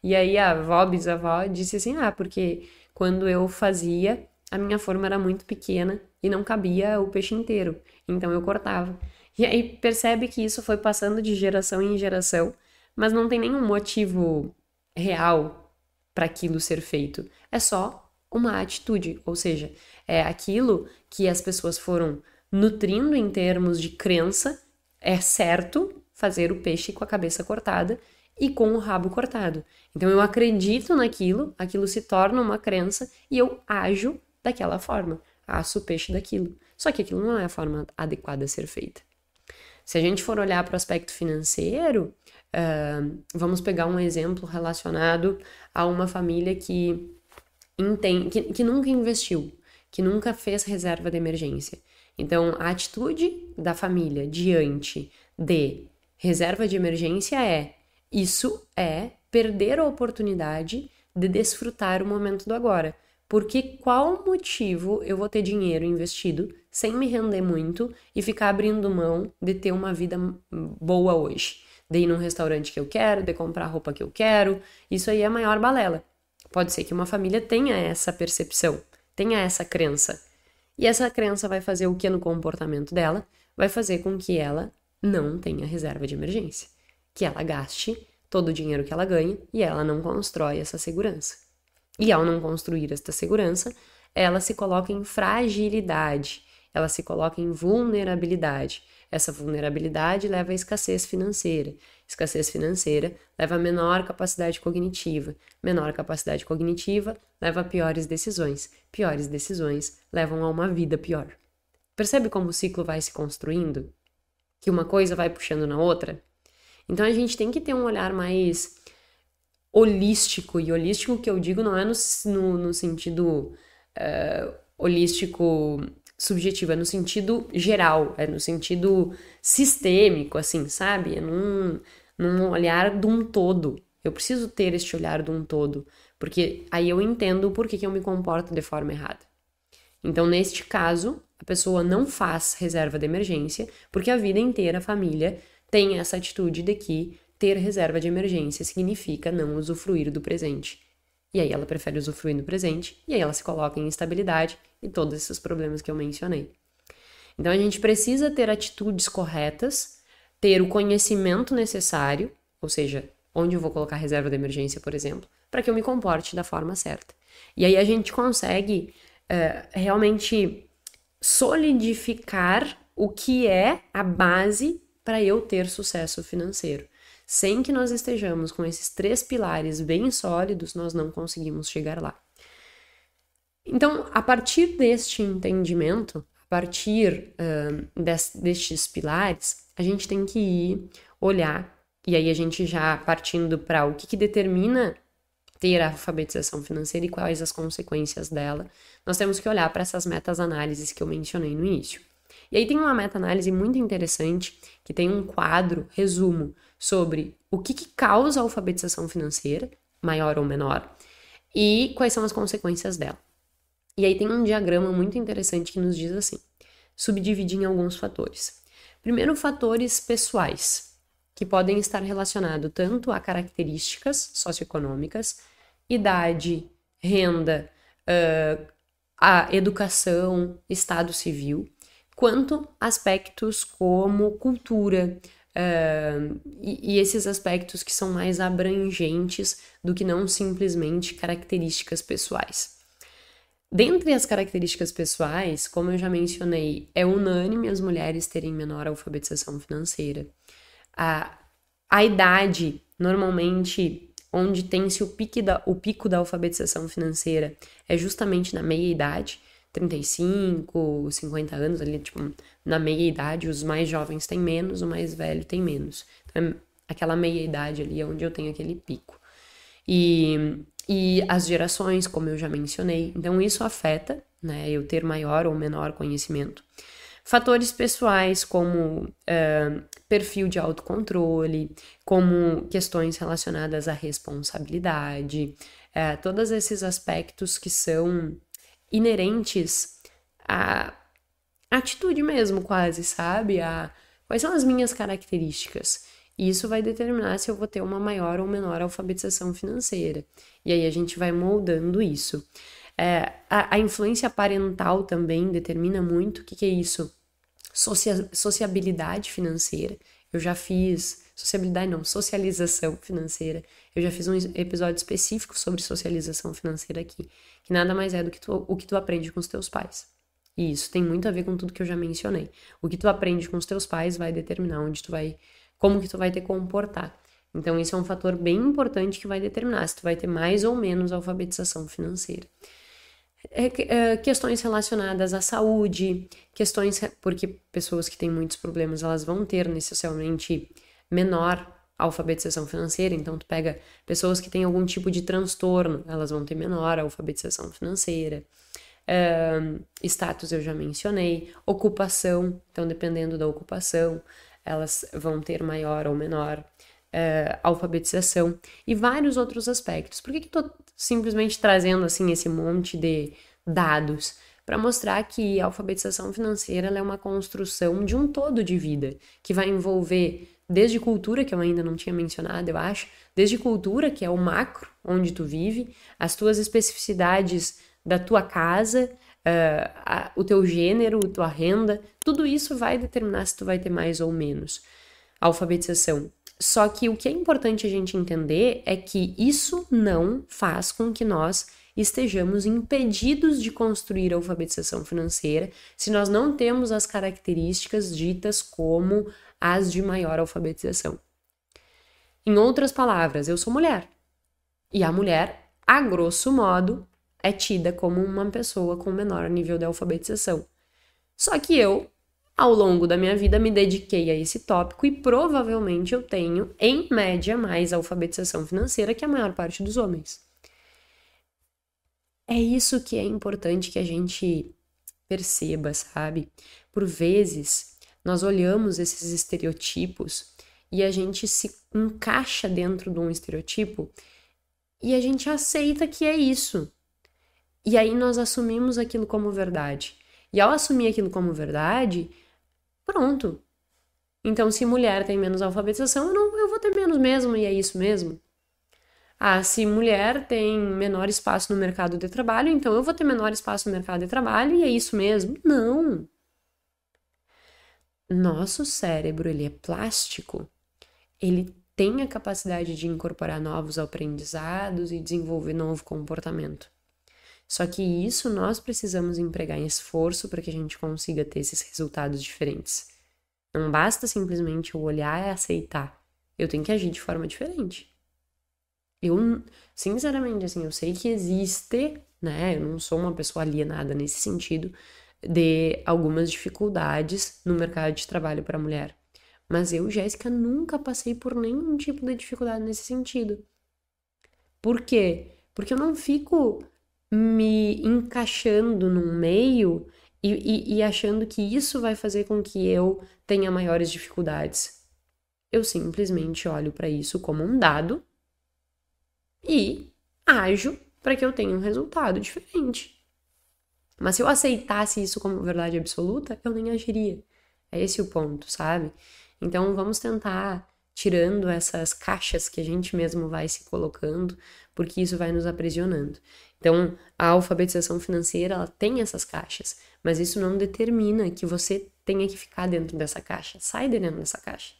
E aí a avó, bisavó, disse assim, ah, porque quando eu fazia, a minha forma era muito pequena e não cabia o peixe inteiro, então eu cortava. E aí percebe que isso foi passando de geração em geração, mas não tem nenhum motivo real para aquilo ser feito. É só uma atitude, ou seja, é aquilo que as pessoas foram nutrindo em termos de crença, é certo fazer o peixe com a cabeça cortada e com o rabo cortado. Então eu acredito naquilo, aquilo se torna uma crença e eu ajo daquela forma asso o peixe daquilo. Só que aquilo não é a forma adequada a ser feita. Se a gente for olhar para o aspecto financeiro, uh, vamos pegar um exemplo relacionado a uma família que, entende, que, que nunca investiu, que nunca fez reserva de emergência. Então, a atitude da família diante de reserva de emergência é: isso é perder a oportunidade de desfrutar o momento do agora. Porque qual motivo eu vou ter dinheiro investido sem me render muito e ficar abrindo mão de ter uma vida boa hoje? De ir num restaurante que eu quero, de comprar a roupa que eu quero. Isso aí é a maior balela. Pode ser que uma família tenha essa percepção, tenha essa crença. E essa crença vai fazer o que no comportamento dela? Vai fazer com que ela não tenha reserva de emergência, que ela gaste todo o dinheiro que ela ganha e ela não constrói essa segurança. E ao não construir esta segurança, ela se coloca em fragilidade, ela se coloca em vulnerabilidade. Essa vulnerabilidade leva à escassez financeira. Escassez financeira leva a menor capacidade cognitiva. Menor capacidade cognitiva leva a piores decisões. Piores decisões levam a uma vida pior. Percebe como o ciclo vai se construindo? Que uma coisa vai puxando na outra? Então a gente tem que ter um olhar mais holístico. E holístico que eu digo não é no, no, no sentido uh, holístico subjetivo, é no sentido geral, é no sentido sistêmico, assim, sabe? É num, num olhar de um todo. Eu preciso ter este olhar de um todo, porque aí eu entendo por que, que eu me comporto de forma errada. Então, neste caso, a pessoa não faz reserva de emergência, porque a vida inteira a família tem essa atitude de que ter reserva de emergência significa não usufruir do presente. E aí ela prefere usufruir do presente, e aí ela se coloca em instabilidade e todos esses problemas que eu mencionei. Então a gente precisa ter atitudes corretas, ter o conhecimento necessário, ou seja, onde eu vou colocar reserva de emergência, por exemplo, para que eu me comporte da forma certa. E aí a gente consegue uh, realmente solidificar o que é a base para eu ter sucesso financeiro. Sem que nós estejamos com esses três pilares bem sólidos, nós não conseguimos chegar lá. Então, a partir deste entendimento, a partir uh, des, destes pilares, a gente tem que ir olhar, e aí a gente já partindo para o que, que determina ter a alfabetização financeira e quais as consequências dela, nós temos que olhar para essas metas análises que eu mencionei no início. E aí tem uma meta-análise muito interessante que tem um quadro resumo sobre o que, que causa a alfabetização financeira, maior ou menor, e quais são as consequências dela. E aí tem um diagrama muito interessante que nos diz assim: subdividir em alguns fatores. Primeiro, fatores pessoais, que podem estar relacionados tanto a características socioeconômicas, idade, renda, uh, a educação, estado civil, quanto aspectos como cultura, e, esses aspectos que são mais abrangentes do que não simplesmente características pessoais. Dentre as características pessoais, como eu já mencionei, é unânime as mulheres terem menor alfabetização financeira. A, a idade, normalmente, onde tem-se o, o pico da alfabetização financeira é justamente na meia-idade, 35, 50 anos, ali, tipo, na meia idade, os mais jovens têm menos, o mais velho tem menos. Então, é aquela meia idade ali é onde eu tenho aquele pico. E, e as gerações, como eu já mencionei, então isso afeta, né, eu ter maior ou menor conhecimento. Fatores pessoais, como eh, perfil de autocontrole, como questões relacionadas à responsabilidade, é, todos esses aspectos que são inerentes à atitude mesmo, quase, sabe? A quais são as minhas características. E isso vai determinar se eu vou ter uma maior ou menor alfabetização financeira. E aí a gente vai moldando isso. É, a, a, influência parental também determina muito o que, que é isso. Socia sociabilidade financeira. Eu já fiz. Sociabilidade não, socialização financeira. Eu já fiz um episódio específico sobre socialização financeira aqui que nada mais é do que tu, o que tu aprende com os teus pais. E isso tem muito a ver com tudo que eu já mencionei. O que tu aprende com os teus pais vai determinar onde tu vai, como que tu vai te comportar. Então isso é um fator bem importante que vai determinar se tu vai ter mais ou menos alfabetização financeira. É, é, questões relacionadas à saúde, questões porque pessoas que têm muitos problemas elas vão ter necessariamente menor alfabetização financeira, então tu pega pessoas que têm algum tipo de transtorno, elas vão ter menor alfabetização financeira. Um, status eu já mencionei, ocupação, então dependendo da ocupação, elas vão ter maior ou menor uh, alfabetização e vários outros aspectos. Por que, que eu tô simplesmente trazendo assim esse monte de dados? para mostrar que a alfabetização financeira é uma construção de um todo de vida, que vai envolver desde cultura, que eu ainda não tinha mencionado, eu acho, desde cultura, que é o macro, onde tu vive, as tuas especificidades da tua casa, uh, a, o teu gênero, a tua renda, tudo isso vai determinar se tu vai ter mais ou menos alfabetização. Só que o que é importante a gente entender é que isso não faz com que nós estejamos impedidos de construir alfabetização financeira se nós não temos as características ditas como as de maior alfabetização. Em outras palavras, eu sou mulher. E a mulher, a grosso modo, é tida como uma pessoa com menor nível de alfabetização. Só que eu, ao longo da minha vida, me dediquei a esse tópico e provavelmente eu tenho, em média, mais alfabetização financeira que a maior parte dos homens. É isso que é importante que a gente perceba, sabe? Por vezes, nós olhamos esses estereotipos e a gente se encaixa dentro de um estereotipo e a gente aceita que é isso. E aí nós assumimos aquilo como verdade. E ao assumir aquilo como verdade, pronto. Então, se mulher tem menos alfabetização, eu, não, eu vou ter menos mesmo, e é isso mesmo. Ah, se mulher tem menor espaço no mercado de trabalho, então eu vou ter menor espaço no mercado de trabalho e é isso mesmo? Não. Nosso cérebro, ele é plástico. Ele tem a capacidade de incorporar novos aprendizados e desenvolver novo comportamento. Só que isso nós precisamos empregar em esforço para que a gente consiga ter esses resultados diferentes. Não basta simplesmente eu olhar e aceitar. Eu tenho que agir de forma diferente. Eu, sinceramente, assim, eu sei que existe, né? Eu não sou uma pessoa alienada nesse sentido de algumas dificuldades no mercado de trabalho para mulher. Mas eu, Jéssica, nunca passei por nenhum tipo de dificuldade nesse sentido. Por quê? Porque eu não fico me encaixando num meio e, e, e, achando que isso vai fazer com que eu tenha maiores dificuldades. Eu simplesmente olho para isso como um dado e ajo para que eu tenha um resultado diferente. Mas se eu aceitasse isso como verdade absoluta, eu nem agiria. É esse o ponto, sabe? Então vamos tentar tirando essas caixas que a gente mesmo vai se colocando, porque isso vai nos aprisionando. Então, a alfabetização financeira, ela tem essas caixas, mas isso não determina que você tenha que ficar dentro dessa caixa. Sai de dentro dessa caixa.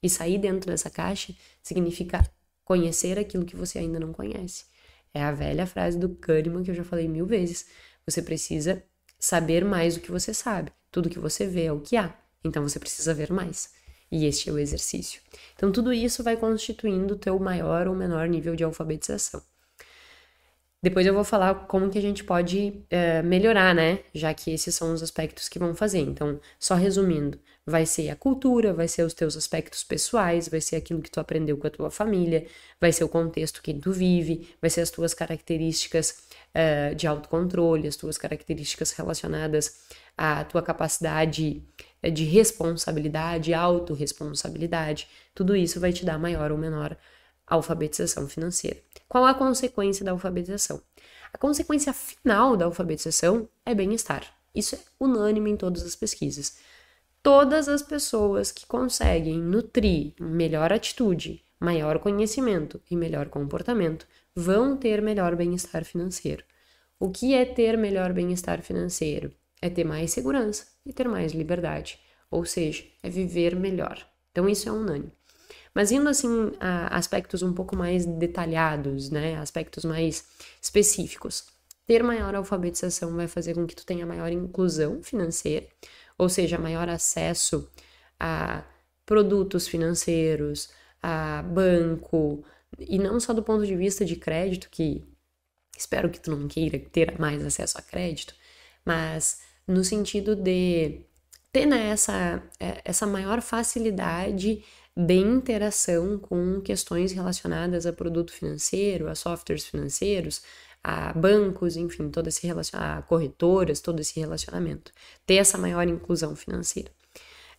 E sair dentro dessa caixa significa Conhecer aquilo que você ainda não conhece. É a velha frase do Kahneman que eu já falei mil vezes. Você precisa saber mais do que você sabe. Tudo que você vê é o que há. Então você precisa ver mais. E este é o exercício. Então tudo isso vai constituindo o teu maior ou menor nível de alfabetização. Depois eu vou falar como que a gente pode é, melhorar, né? Já que esses são os aspectos que vão fazer. Então, só resumindo, Vai ser a cultura, vai ser os teus aspectos pessoais, vai ser aquilo que tu aprendeu com a tua família, vai ser o contexto que tu vive, vai ser as tuas características uh, de autocontrole, as tuas características relacionadas à tua capacidade eh, de responsabilidade, autorresponsabilidade. Tudo isso vai te dar maior ou menor alfabetização financeira. Qual a consequência da alfabetização? A consequência final da alfabetização é bem-estar. Isso é unânime em todas as pesquisas todas as pessoas que conseguem nutrir melhor atitude, maior conhecimento e melhor comportamento vão ter melhor bem-estar financeiro. O que é ter melhor bem-estar financeiro? É ter mais segurança e ter mais liberdade, ou seja, é viver melhor. Então isso é unânime. Mas indo assim a aspectos um pouco mais detalhados, né, aspectos mais específicos. Ter maior alfabetização vai fazer com que tu tenha maior inclusão financeira, ou seja, maior acesso a produtos financeiros, a banco, e não só do ponto de vista de crédito, que espero que tu não queira ter mais acesso a crédito, mas no sentido de ter né, essa, é, essa maior facilidade de interação com questões relacionadas a produto financeiro, a softwares financeiros, a bancos, enfim, todo esse relacion... a corretoras, todo esse relacionamento. Ter essa maior inclusão financeira.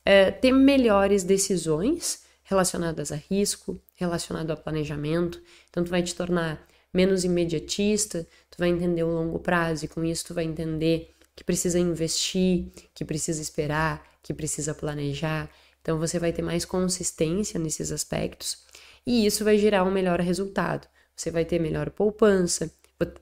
É, ter melhores decisões relacionadas a risco, relacionado a planejamento. Então, tu vai te tornar menos imediatista, tu vai entender o longo prazo e com isso tu vai entender que precisa investir, que precisa esperar, que precisa planejar. Então, você vai ter mais consistência nesses aspectos e isso vai gerar um melhor resultado. Você vai ter melhor poupança,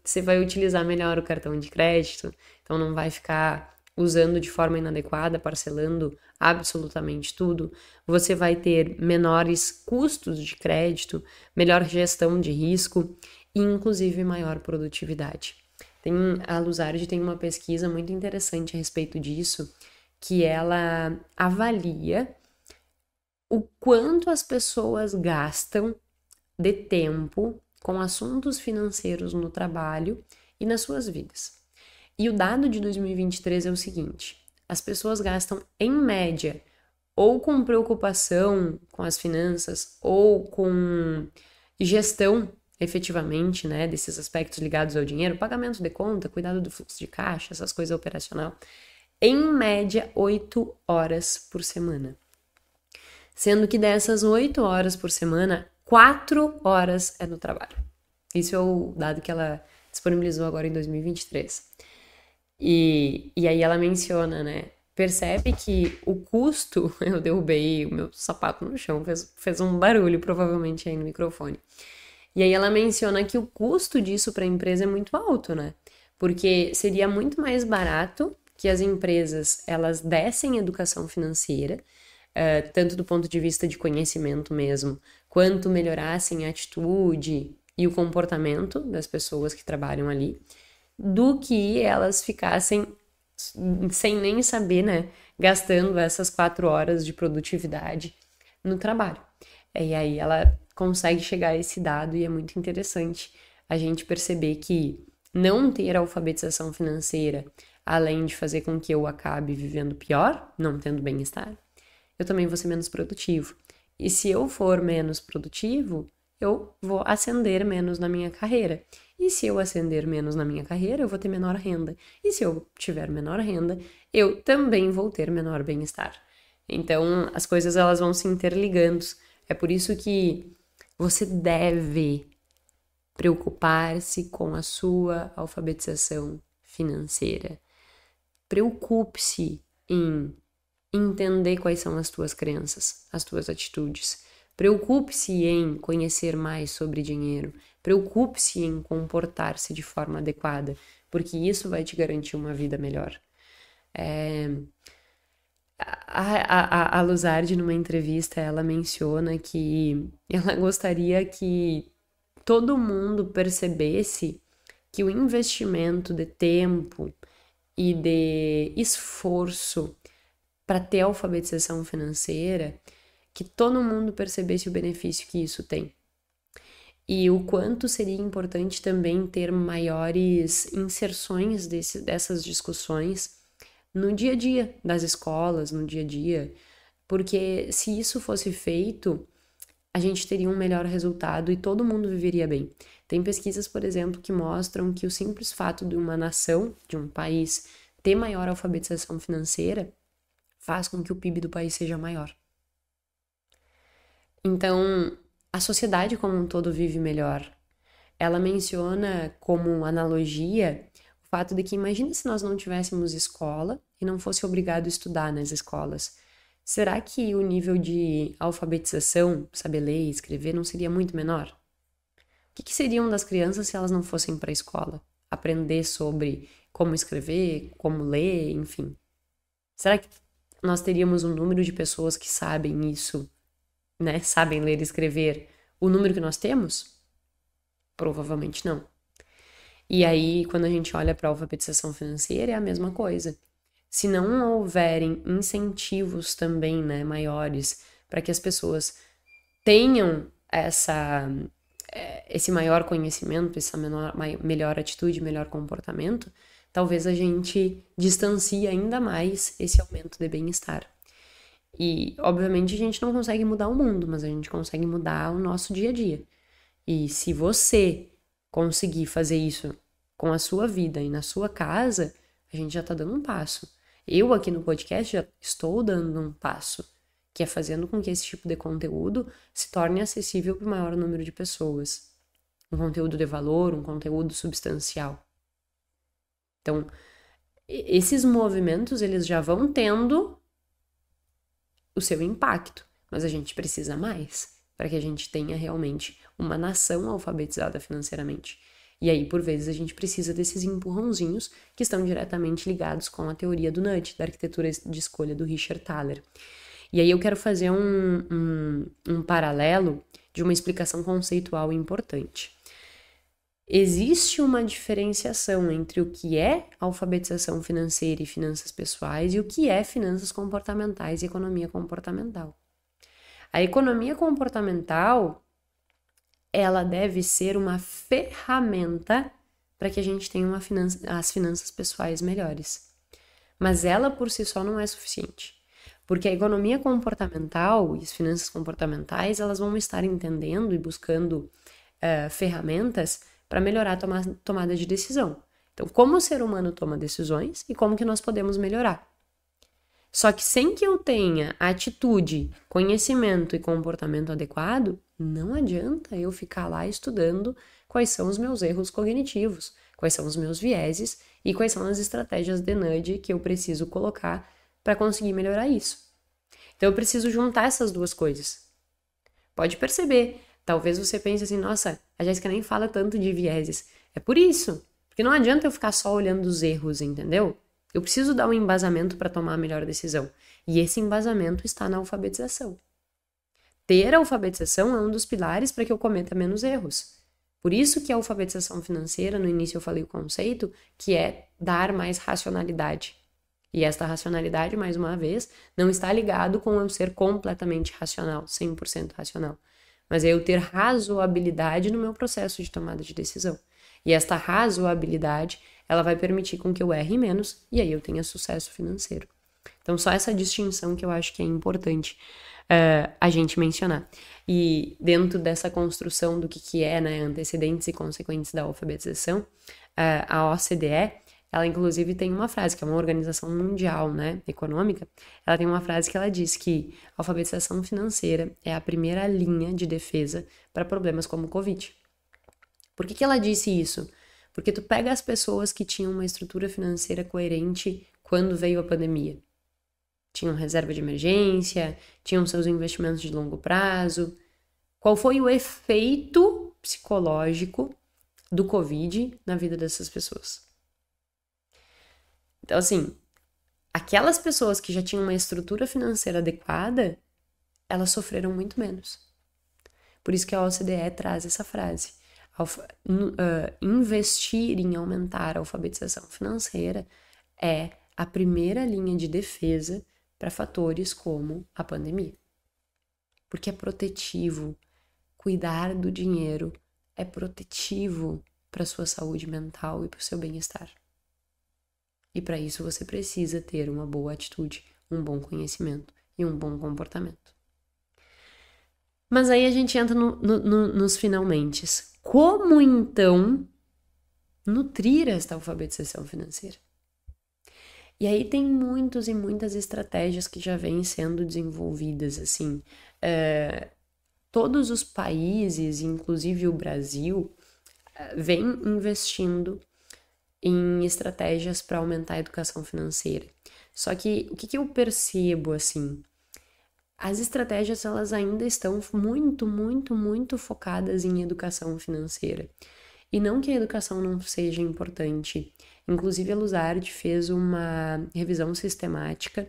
você vai utilizar melhor o cartão de crédito, então não vai ficar usando de forma inadequada, parcelando absolutamente tudo. Você vai ter menores custos de crédito, melhor gestão de risco e, inclusive, maior produtividade. Tem, a Luzardi tem uma pesquisa muito interessante a respeito disso, que ela avalia o quanto as pessoas gastam de tempo com assuntos financeiros no trabalho e nas suas vidas. E o dado de 2023 é o seguinte: as pessoas gastam, em média, ou com preocupação com as finanças ou com gestão efetivamente, né, desses aspectos ligados ao dinheiro, pagamento de conta, cuidado do fluxo de caixa, essas coisas operacional, em média 8 horas por semana. Sendo que dessas 8 horas por semana, quatro horas é no trabalho. Isso é o dado que ela disponibilizou agora em 2023. E, e aí ela menciona, né? Percebe que o custo. Eu derrubei o meu sapato no chão, fez, fez um barulho provavelmente aí no microfone. E aí ela menciona que o custo disso para a empresa é muito alto, né? Porque seria muito mais barato que as empresas elas dessem educação financeira uh, tanto do ponto de vista de conhecimento mesmo, quanto melhorassem a atitude e o comportamento das pessoas que trabalham ali, do que elas ficassem sem nem saber, né, gastando essas quatro horas de produtividade no trabalho. E aí ela consegue chegar a esse dado e é muito interessante a gente perceber que não ter alfabetização financeira, além de fazer com que eu acabe vivendo pior, não tendo bem-estar, eu também vou ser menos produtivo. E se eu for menos produtivo, eu vou ascender menos na minha carreira. E se eu ascender menos na minha carreira, eu vou ter menor renda. E se eu tiver menor renda, eu também vou ter menor bem-estar. Então, as coisas elas vão se interligando. É por isso que você deve preocupar-se com a sua alfabetização financeira. Preocupe-se em entender quais são as tuas crenças, as tuas atitudes. Preocupe-se em conhecer mais sobre dinheiro. Preocupe-se em comportar-se de forma adequada, porque isso vai te garantir uma vida melhor. É... A, a, a Luzardi, numa entrevista, ela menciona que ela gostaria que todo mundo percebesse que o investimento de tempo e de esforço para ter alfabetização financeira, que todo mundo percebesse o benefício que isso tem. E o quanto seria importante também ter maiores inserções desse, dessas discussões no dia a dia das escolas, no dia a dia, porque se isso fosse feito, a gente teria um melhor resultado e todo mundo viveria bem. Tem pesquisas, por exemplo, que mostram que o simples fato de uma nação, de um país, ter maior alfabetização financeira faz com que o PIB do país seja maior. Então, a sociedade como um todo vive melhor. Ela menciona como analogia o fato de que imagina se nós não tivéssemos escola e não fosse obrigado a estudar nas escolas. Será que o nível de alfabetização, saber ler e escrever, não seria muito menor? O que, que seriam das crianças se elas não fossem para a escola? Aprender sobre como escrever, como ler, enfim. Será que nós teríamos um número de pessoas que sabem isso, né? Sabem ler e escrever, o número que nós temos? Provavelmente não. E aí, quando a gente olha para a alfabetização financeira, é a mesma coisa. Se não houverem incentivos também, né, maiores, para que as pessoas tenham essa eh, esse maior conhecimento, essa menor, melhor atitude, melhor comportamento, talvez a gente distancie ainda mais esse aumento de bem-estar. E, obviamente, a gente não consegue mudar o mundo, mas a gente consegue mudar o nosso dia a dia. E se você conseguir fazer isso com a sua vida e na sua casa, a gente já está dando um passo. Eu aqui no podcast já estou dando um passo, que é fazendo com que esse tipo de conteúdo se torne acessível para o maior número de pessoas. Um conteúdo de valor, um conteúdo substancial. Então, esses movimentos eles já vão tendo o seu impacto, mas a gente precisa mais para que a gente tenha realmente uma nação alfabetizada financeiramente. E aí, por vezes, a gente precisa desses empurrãozinhos que estão diretamente ligados com a teoria do Nudge, da arquitetura de escolha do Richard Thaler. E aí eu quero fazer um, um, um paralelo de uma explicação conceitual importante existe uma diferenciação entre o que é alfabetização financeira e finanças pessoais e o que é finanças comportamentais e economia comportamental. A economia comportamental ela deve ser uma ferramenta para que a gente tenha uma finança, as finanças pessoais melhores. Mas ela por si só não é suficiente. Porque a economia comportamental e as finanças comportamentais, elas vão estar entendendo e buscando uh, ferramentas para melhorar a toma tomada de decisão. Então, como o ser humano toma decisões e como que nós podemos melhorar. Só que sem que eu tenha atitude, conhecimento e comportamento adequado, não adianta eu ficar lá estudando quais são os meus erros cognitivos, quais são os meus vieses e quais são as estratégias de nudge que eu preciso colocar para conseguir melhorar isso. Então eu preciso juntar essas duas coisas. Pode perceber, Talvez você pense assim, nossa, a Jéssica nem fala tanto de vieses. É por isso. Porque não adianta eu ficar só olhando os erros, entendeu? Eu preciso dar um embasamento para tomar a melhor decisão. E esse embasamento está na alfabetização. Ter a alfabetização é um dos pilares para que eu cometa menos erros. Por isso que a alfabetização financeira, no início eu falei o conceito, que é dar mais racionalidade. E esta racionalidade, mais uma vez, não está ligado com eu ser completamente racional, 100% racional mas é eu ter razoabilidade no meu processo de tomada de decisão. E esta razoabilidade, ela vai permitir com que eu erre menos e aí eu tenha sucesso financeiro. Então, só essa distinção que eu acho que é importante uh, a gente mencionar. E dentro dessa construção do que, que é né, antecedentes e consequentes da alfabetização, uh, a OCDE ela, inclusive, tem uma frase, que é uma organização mundial, né, econômica, ela tem uma frase que ela diz que a alfabetização financeira é a primeira linha de defesa para problemas como o Covid. Por que, que ela disse isso? Porque tu pega as pessoas que tinham uma estrutura financeira coerente quando veio a pandemia. Tinham reserva de emergência, tinham seus investimentos de longo prazo. Qual foi o efeito psicológico do Covid na vida dessas pessoas? Então, assim, aquelas pessoas que já tinham uma estrutura financeira adequada, elas sofreram muito menos. Por isso que a OCDE traz essa frase. Alfa, uh, investir em aumentar a alfabetização financeira é a primeira linha de defesa para fatores como a pandemia. Porque é protetivo. Cuidar do dinheiro é protetivo para sua saúde mental e para o seu bem-estar. E para isso você precisa ter uma boa atitude, um bom conhecimento e um bom comportamento. Mas aí a gente entra no, no, no, nos finalmente, Como então nutrir esta alfabetização financeira? E aí tem muitos e muitas estratégias que já vêm sendo desenvolvidas, assim. É, todos os países, inclusive o Brasil, eh, vem investindo em estratégias para aumentar a educação financeira. Só que o que, que eu percebo assim, as estratégias elas ainda estão muito, muito, muito focadas em educação financeira. E não que a educação não seja importante. Inclusive, a Luzard fez uma revisão sistemática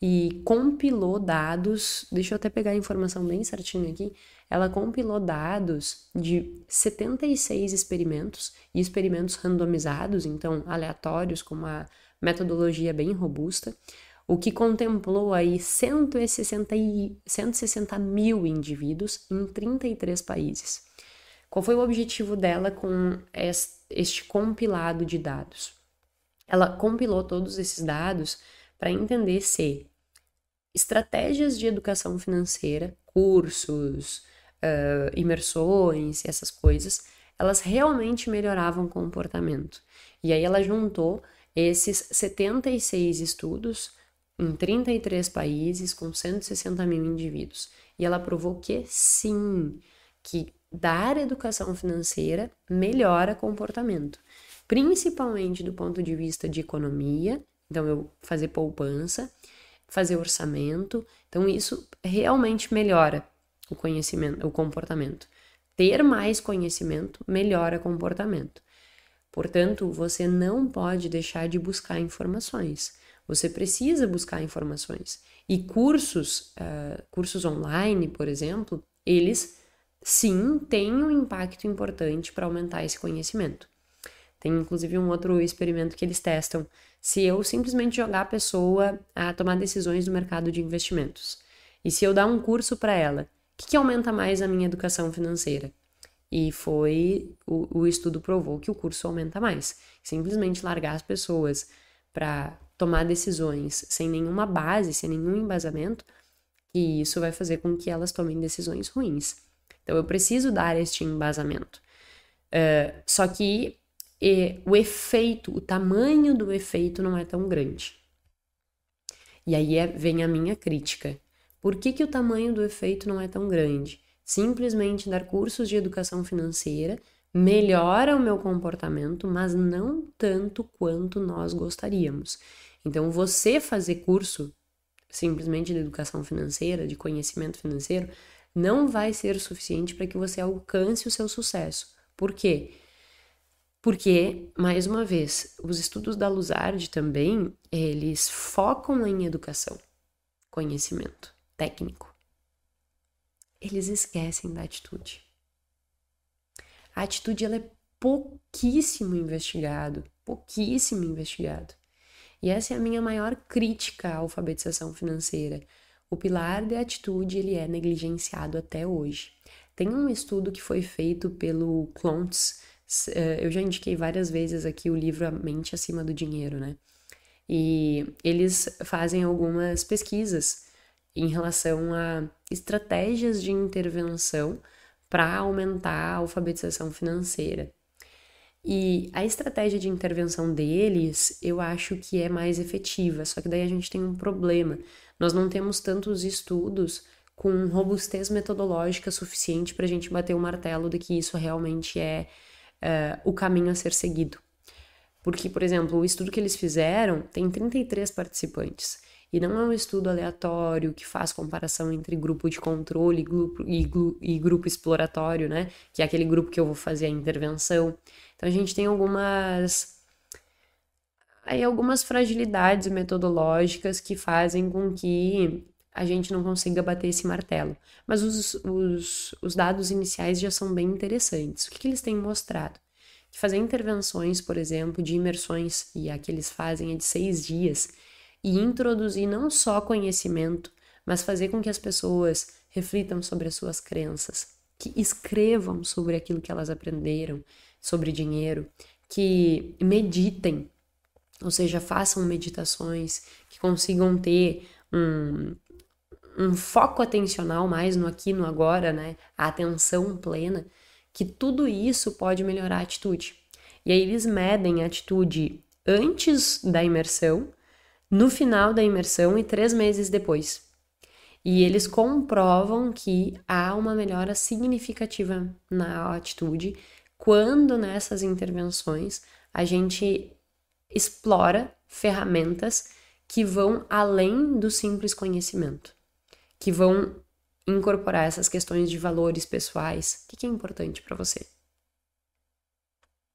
e compilou dados. Deixa eu até pegar a informação bem certinho aqui. Ela compilou dados de 76 experimentos e experimentos randomizados, então aleatórios, com uma metodologia bem robusta, o que contemplou aí 160, 160 mil indivíduos em 33 países. Qual foi o objetivo dela com este compilado de dados? Ela compilou todos esses dados para entender se estratégias de educação financeira, cursos, uh, imersões e essas coisas, elas realmente melhoravam o comportamento. E aí ela juntou esses 76 estudos em 33 países com 160 mil indivíduos. E ela provou que sim, que dar educação financeira melhora comportamento, principalmente do ponto de vista de economia, então eu fazer poupança, fazer orçamento, então isso realmente melhora o conhecimento, o comportamento. Ter mais conhecimento melhora comportamento. Portanto, você não pode deixar de buscar informações. Você precisa buscar informações. E cursos, uh, cursos online, por exemplo, eles sim têm um impacto importante para aumentar esse conhecimento. Tem inclusive um outro experimento que eles testam. Se eu simplesmente jogar a pessoa a tomar decisões no mercado de investimentos, e se eu dar um curso para ela que, que aumenta mais a minha educação financeira? E foi, o, o estudo provou que o curso aumenta mais. Simplesmente largar as pessoas para tomar decisões sem nenhuma base, sem nenhum embasamento, e isso vai fazer com que elas tomem decisões ruins. Então eu preciso dar este embasamento. Uh, só que e, o efeito, o tamanho do efeito não é tão grande. E aí é, vem a minha crítica. Por que, que o tamanho do efeito não é tão grande? Simplesmente dar cursos de educação financeira melhora o meu comportamento, mas não tanto quanto nós gostaríamos. Então, você fazer curso simplesmente de educação financeira, de conhecimento financeiro, não vai ser suficiente para que você alcance o seu sucesso. Por quê? Porque, mais uma vez, os estudos da Luzard também, eles focam em educação, conhecimento técnico. Eles esquecem da atitude. A atitude ela é pouquíssimo investigado, pouquíssimo investigado. E essa é a minha maior crítica à alfabetização financeira. O pilar da atitude ele é negligenciado até hoje. Tem um estudo que foi feito pelo Clontz, eh, eu já indiquei várias vezes aqui o livro A Mente Acima do Dinheiro, né? E eles fazem algumas pesquisas em relação a estratégias de intervenção para aumentar a alfabetização financeira. E a estratégia de intervenção deles eu acho que é mais efetiva, só que daí a gente tem um problema. Nós não temos tantos estudos com robustez metodológica suficiente para a gente bater o martelo de que isso realmente é uh, o caminho a ser seguido. Porque, por exemplo, o estudo que eles fizeram tem 33 participantes e não é um estudo aleatório que faz comparação entre grupo de controle e grupo, e, e grupo exploratório, né? Que é aquele grupo que eu vou fazer a intervenção. Então a gente tem algumas aí algumas fragilidades metodológicas que fazem com que a gente não consiga bater esse martelo. Mas os, os, os dados iniciais já são bem interessantes. O que, que eles têm mostrado? Que fazer intervenções, por exemplo, de imersões, e a que eles fazem é de seis dias, e introduzir não só conhecimento, mas fazer com que as pessoas reflitam sobre as suas crenças, que escrevam sobre aquilo que elas aprenderam, sobre dinheiro, que meditem, ou seja, façam meditações, que consigam ter um, um foco atencional mais no aqui, no agora, né? A atenção plena, que tudo isso pode melhorar a atitude. E aí eles medem a atitude antes da imersão no final da imersão e três meses depois. E eles comprovam que há uma melhora significativa na atitude quando nessas intervenções a gente explora ferramentas que vão além do simples conhecimento, que vão incorporar essas questões de valores pessoais. O que é importante para você?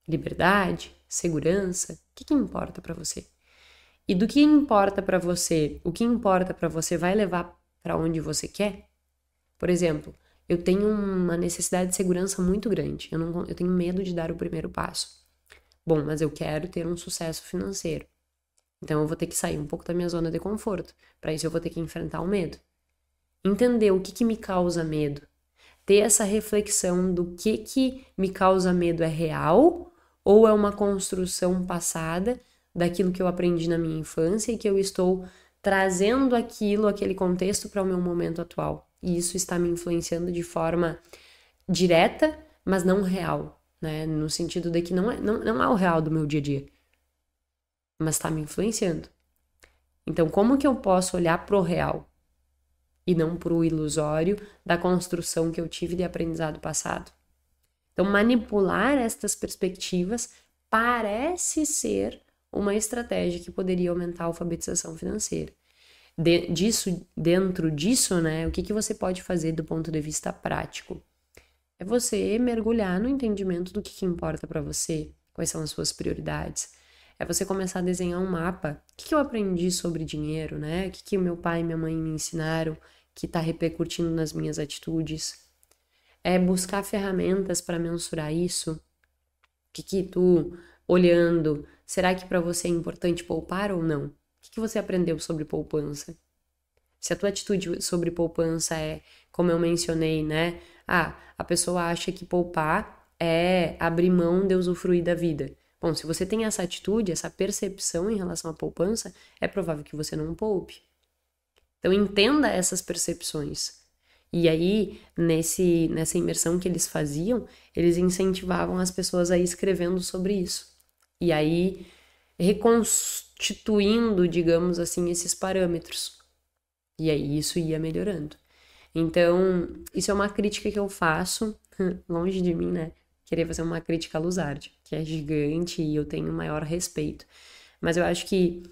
Liberdade, segurança, o que, que importa para você? E do que importa para você, o que importa para você vai levar para onde você quer? Por exemplo, eu tenho uma necessidade de segurança muito grande. Eu, não, eu tenho medo de dar o primeiro passo. Bom, mas eu quero ter um sucesso financeiro. Então eu vou ter que sair um pouco da minha zona de conforto. Para isso eu vou ter que enfrentar o medo. Entender o que, que me causa medo. Ter essa reflexão do que que me causa medo é real ou é uma construção passada daquilo que eu aprendi na minha infância e que eu estou trazendo aquilo, aquele contexto para o meu momento atual. E isso está me influenciando de forma direta, mas não real, né? No sentido de que não é, não, não é o real do meu dia a dia, mas está me influenciando. Então, como que eu posso olhar pro real e não pro ilusório da construção que eu tive de aprendizado passado? Então, manipular estas perspectivas parece ser uma estratégia que poderia aumentar a alfabetização financeira. De, disso, dentro disso, né, o que, que você pode fazer do ponto de vista prático? É você mergulhar no entendimento do que, que importa para você, quais são as suas prioridades. É você começar a desenhar um mapa. O que, que eu aprendi sobre dinheiro, né? O que, que meu pai e minha mãe me ensinaram que está repercutindo nas minhas atitudes? É buscar ferramentas para mensurar isso. O que, que tu, olhando Será que para você é importante poupar ou não? O que, você aprendeu sobre poupança? Se a tua atitude sobre poupança é, como eu mencionei, né? Ah, a pessoa acha que poupar é abrir mão de usufruir da vida. Bom, se você tem essa atitude, essa percepção em relação à poupança, é provável que você não poupe. Então entenda essas percepções. E aí, nesse, nessa imersão que eles faziam, eles incentivavam as pessoas a ir escrevendo sobre isso. E aí reconstituindo, digamos assim, esses parâmetros. E aí isso ia melhorando. Então, isso é uma crítica que eu faço, longe de mim, né? Querer fazer uma crítica a Luzard, que é gigante e eu tenho maior respeito. Mas eu acho que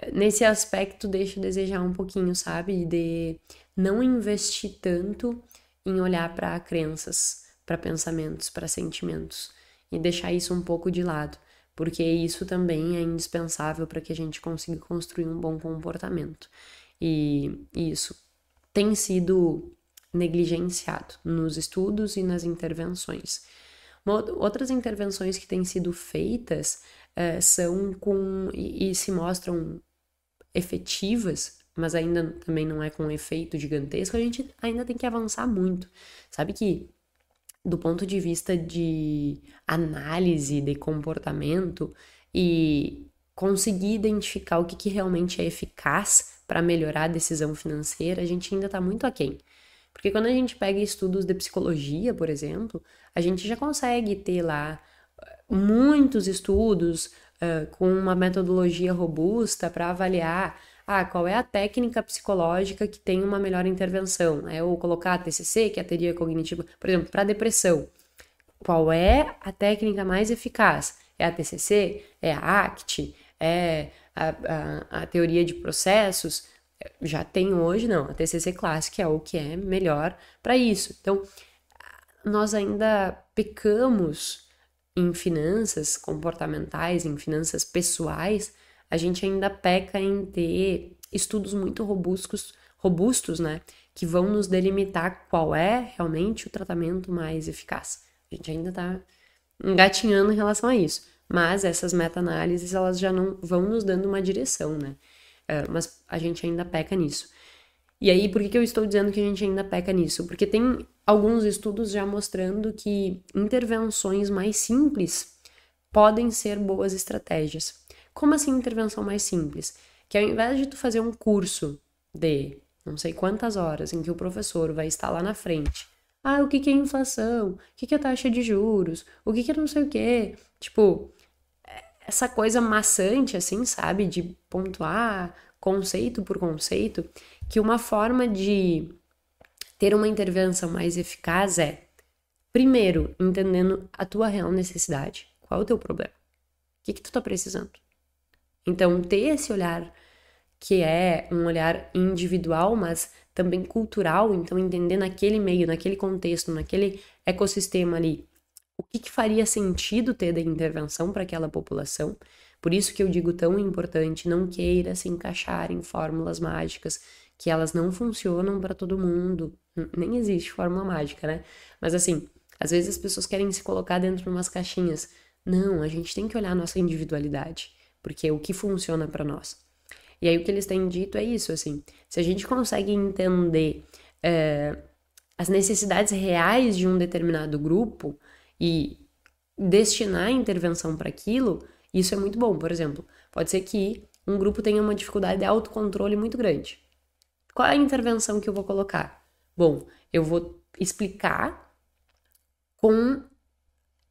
eh, nesse aspecto deixa eu desejar um pouquinho, sabe? De não investir tanto em olhar para crenças, para pensamentos, para sentimentos e deixar isso um pouco de lado porque isso também é indispensável para que a gente consiga construir um bom comportamento. E isso tem sido negligenciado nos estudos e nas intervenções. Outras intervenções que têm sido feitas uh, são com e, e se mostram efetivas mas ainda também não é com um efeito gigantesco, a gente ainda tem que avançar muito. Sabe que do ponto de vista de análise de comportamento e conseguir identificar o que, que realmente é eficaz para melhorar a decisão financeira, a gente ainda está muito aquém. Porque quando a gente pega estudos de psicologia, por exemplo, a gente já consegue ter lá eh, muitos estudos uh, com uma metodologia robusta para avaliar ah, qual é a técnica psicológica que tem uma melhor intervenção, é ou colocar a TCC, que é a teoria cognitiva, por exemplo, para depressão. Qual é a técnica mais eficaz? É a TCC? É a ACT? É a, a, a teoria de processos? Já tem hoje, não. A TCC clássica é o que é melhor para isso. Então, nós ainda pecamos em finanças comportamentais, em finanças pessoais, a gente ainda peca em ter estudos muito robustos, robustos, né, que vão nos delimitar qual é realmente o tratamento mais eficaz. A gente ainda está engatinhando em relação a isso, mas essas meta-análises elas já não vão nos dando uma direção, né? É, mas a gente ainda peca nisso. E aí, por que, que eu estou dizendo que a gente ainda peca nisso? Porque tem alguns estudos já mostrando que intervenções mais simples podem ser boas estratégias. Como assim intervenção mais simples? Que ao invés de tu fazer um curso de não sei quantas horas em que o professor vai estar lá na frente, ah, o que, que é inflação? O que, que é taxa de juros? O que, que é não sei o quê? Tipo, essa coisa maçante, assim, sabe? De pontuar conceito por conceito, que uma forma de ter uma intervenção mais eficaz é, primeiro, entendendo a tua real necessidade. Qual é o teu problema? O que, que tu tá precisando? Então, ter esse olhar que é um olhar individual, mas também cultural, então entender naquele meio, naquele contexto, naquele ecossistema ali, o que, que faria sentido ter da intervenção para aquela população. Por isso que eu digo tão importante, não queira se encaixar em fórmulas mágicas, que elas não funcionam para todo mundo. Nem existe fórmula mágica, né? Mas assim, às vezes as pessoas querem se colocar dentro de umas caixinhas. Não, a gente tem que olhar a nossa individualidade porque é o que funciona para nós. E aí o que eles têm dito é isso, assim, se a gente consegue entender é, as necessidades reais de um determinado grupo e destinar a intervenção para aquilo, isso é muito bom. Por exemplo, pode ser que um grupo tenha uma dificuldade de autocontrole muito grande. Qual é a intervenção que eu vou colocar? Bom, eu vou explicar com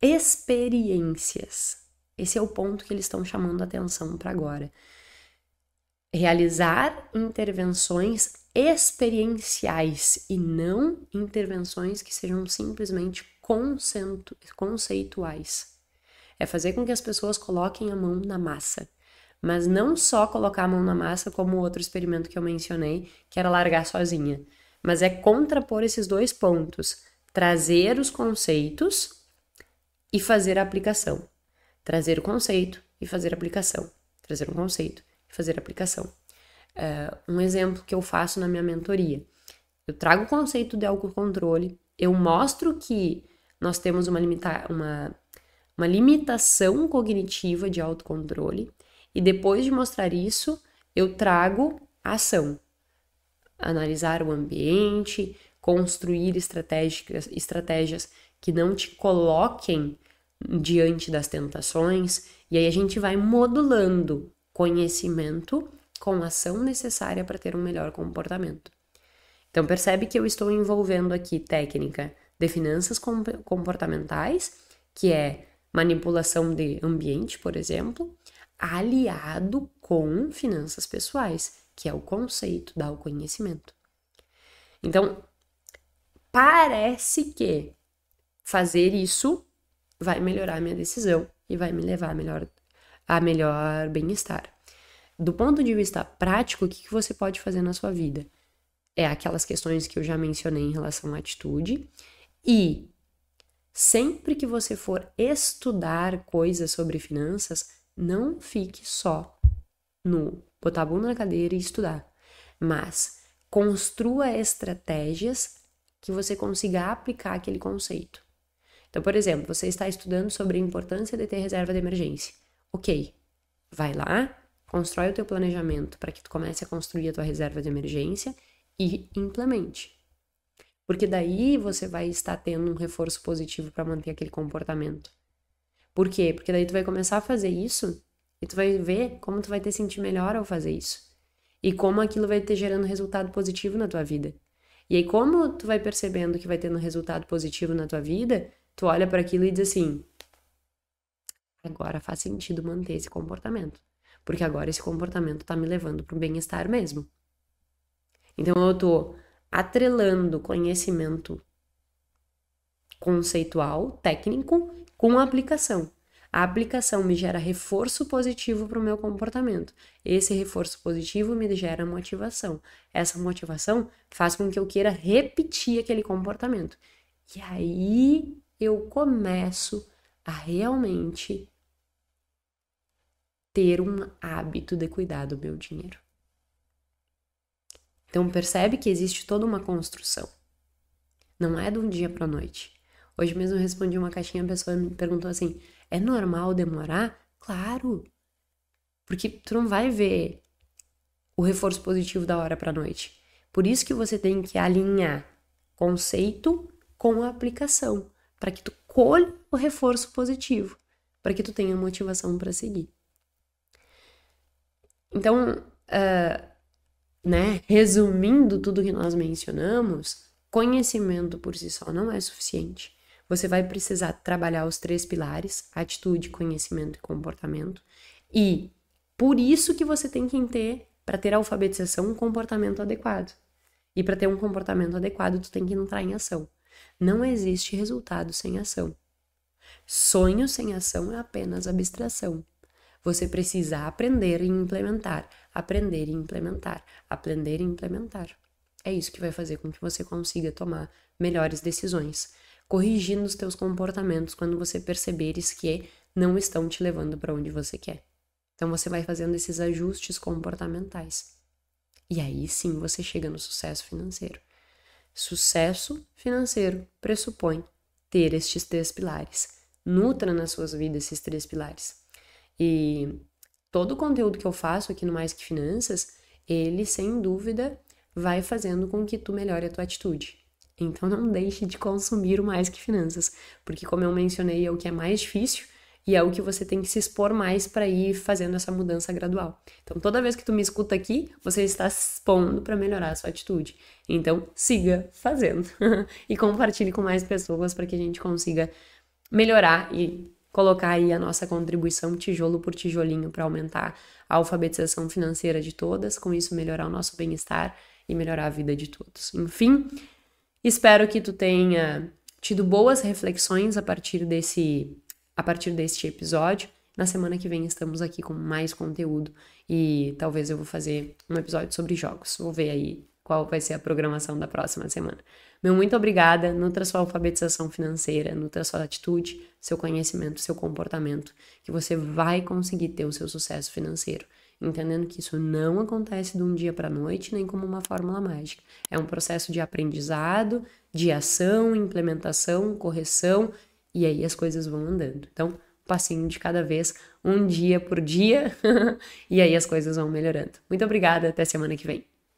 experiências. Esse é o ponto que eles estão chamando a atenção para agora. Realizar intervenções experienciais e não intervenções que sejam simplesmente conceituais. É fazer com que as pessoas coloquem a mão na massa. Mas não só colocar a mão na massa, como o outro experimento que eu mencionei, que era largar sozinha. Mas é contrapor esses dois pontos: trazer os conceitos e fazer a aplicação trazer o conceito e fazer aplicação. Trazer um conceito e fazer aplicação. Uh, um exemplo que eu faço na minha mentoria. Eu trago o conceito de autocontrole, eu mostro que nós temos uma, limita uma, uma limitação cognitiva de autocontrole, e depois de mostrar isso, eu trago a ação. Analisar o ambiente, construir estratégias, estratégias que não te coloquem diante das tentações, e aí a gente vai modulando conhecimento com ação necessária para ter um melhor comportamento. Então percebe que eu estou envolvendo aqui técnica de finanças comportamentais, que é manipulação de ambiente, por exemplo, aliado com finanças pessoais, que é o conceito da conhecimento Então, parece que fazer isso vai melhorar a minha decisão e vai me levar a melhor, a melhor bem-estar. Do ponto de vista prático, o que, que você pode fazer na sua vida? É aquelas questões que eu já mencionei em relação à atitude e sempre que você for estudar coisas sobre finanças, não fique só no botar a bunda na cadeira e estudar, mas construa estratégias que você consiga aplicar aquele conceito. Então, por exemplo, você está estudando sobre a importância de ter reserva de emergência. Ok, vai lá, constrói o teu planejamento para que tu comece a construir a tua reserva de emergência e implemente. Porque daí você vai estar tendo um reforço positivo para manter aquele comportamento. Por quê? Porque daí tu vai começar a fazer isso e tu vai ver como tu vai te sentir melhor ao fazer isso. E como aquilo vai te gerando resultado positivo na tua vida. E aí como tu vai percebendo que vai tendo resultado positivo na tua vida, tu olha para aquilo e diz assim: agora faz sentido manter esse comportamento, porque agora esse comportamento tá me levando pro bem-estar mesmo. Então eu tô atrelando conhecimento conceitual, técnico, com a aplicação. A aplicação me gera reforço positivo para o meu comportamento. Esse reforço positivo me gera motivação. Essa motivação faz com que eu queira repetir aquele comportamento. E aí eu começo a realmente ter um hábito de cuidar do meu dinheiro. Então percebe que existe toda uma construção. Não é de um dia para noite. Hoje mesmo eu respondi uma caixinha, a pessoa me perguntou assim: "É normal demorar?" Claro. Porque tu não vai ver o reforço positivo da hora para noite. Por isso que você tem que alinhar conceito com a aplicação para que tu colhe o reforço positivo, para que tu tenha motivação para seguir. Então, uh, né, resumindo tudo que nós mencionamos, conhecimento por si só não é suficiente. Você vai precisar trabalhar os três pilares: atitude, conhecimento e comportamento. E por isso que você tem que ter, para ter a alfabetização, um comportamento adequado. E para ter um comportamento adequado, tu tem que entrar em ação. Não existe resultado sem ação. Sonho sem ação é apenas abstração. Você precisa aprender e implementar, aprender e implementar, aprender e implementar. É isso que vai fazer com que você consiga tomar melhores decisões, corrigindo os teus comportamentos quando você perceberes que não estão te levando para onde você quer. Então você vai fazendo esses ajustes comportamentais. E aí sim você chega no sucesso financeiro. Sucesso financeiro pressupõe ter estes três pilares. Nutra nas suas vidas esses três pilares. E todo o conteúdo que eu faço aqui no Mais Que Finanças, ele sem dúvida vai fazendo com que tu melhore a tua atitude. Então não deixe de consumir o Mais Que Finanças, porque como eu mencionei, é o que é mais difícil, e é o que você tem que se expor mais para ir fazendo essa mudança gradual. Então, toda vez que tu me escuta aqui, você está se expondo para melhorar a sua atitude. Então, siga fazendo e compartilhe com mais pessoas para que a gente consiga melhorar e colocar aí a nossa contribuição tijolo por tijolinho para aumentar a alfabetização financeira de todas, com isso melhorar o nosso bem-estar e melhorar a vida de todos. Enfim, espero que tu tenha tido boas reflexões a partir desse a partir deste episódio. Na semana que vem estamos aqui com mais conteúdo e talvez eu vou fazer um episódio sobre jogos. Vou ver aí qual vai ser a programação da próxima semana. Meu muito obrigada. Nutra sua alfabetização financeira, nutra sua atitude, seu conhecimento, seu comportamento, que você vai conseguir ter o seu sucesso financeiro. Entendendo que isso não acontece de um dia para a noite, nem como uma fórmula mágica. É um processo de aprendizado, de ação, implementação, correção, e aí as coisas vão andando. Então, um passinho de cada vez, um dia por dia, e aí as coisas vão melhorando. Muito obrigada, até semana que vem.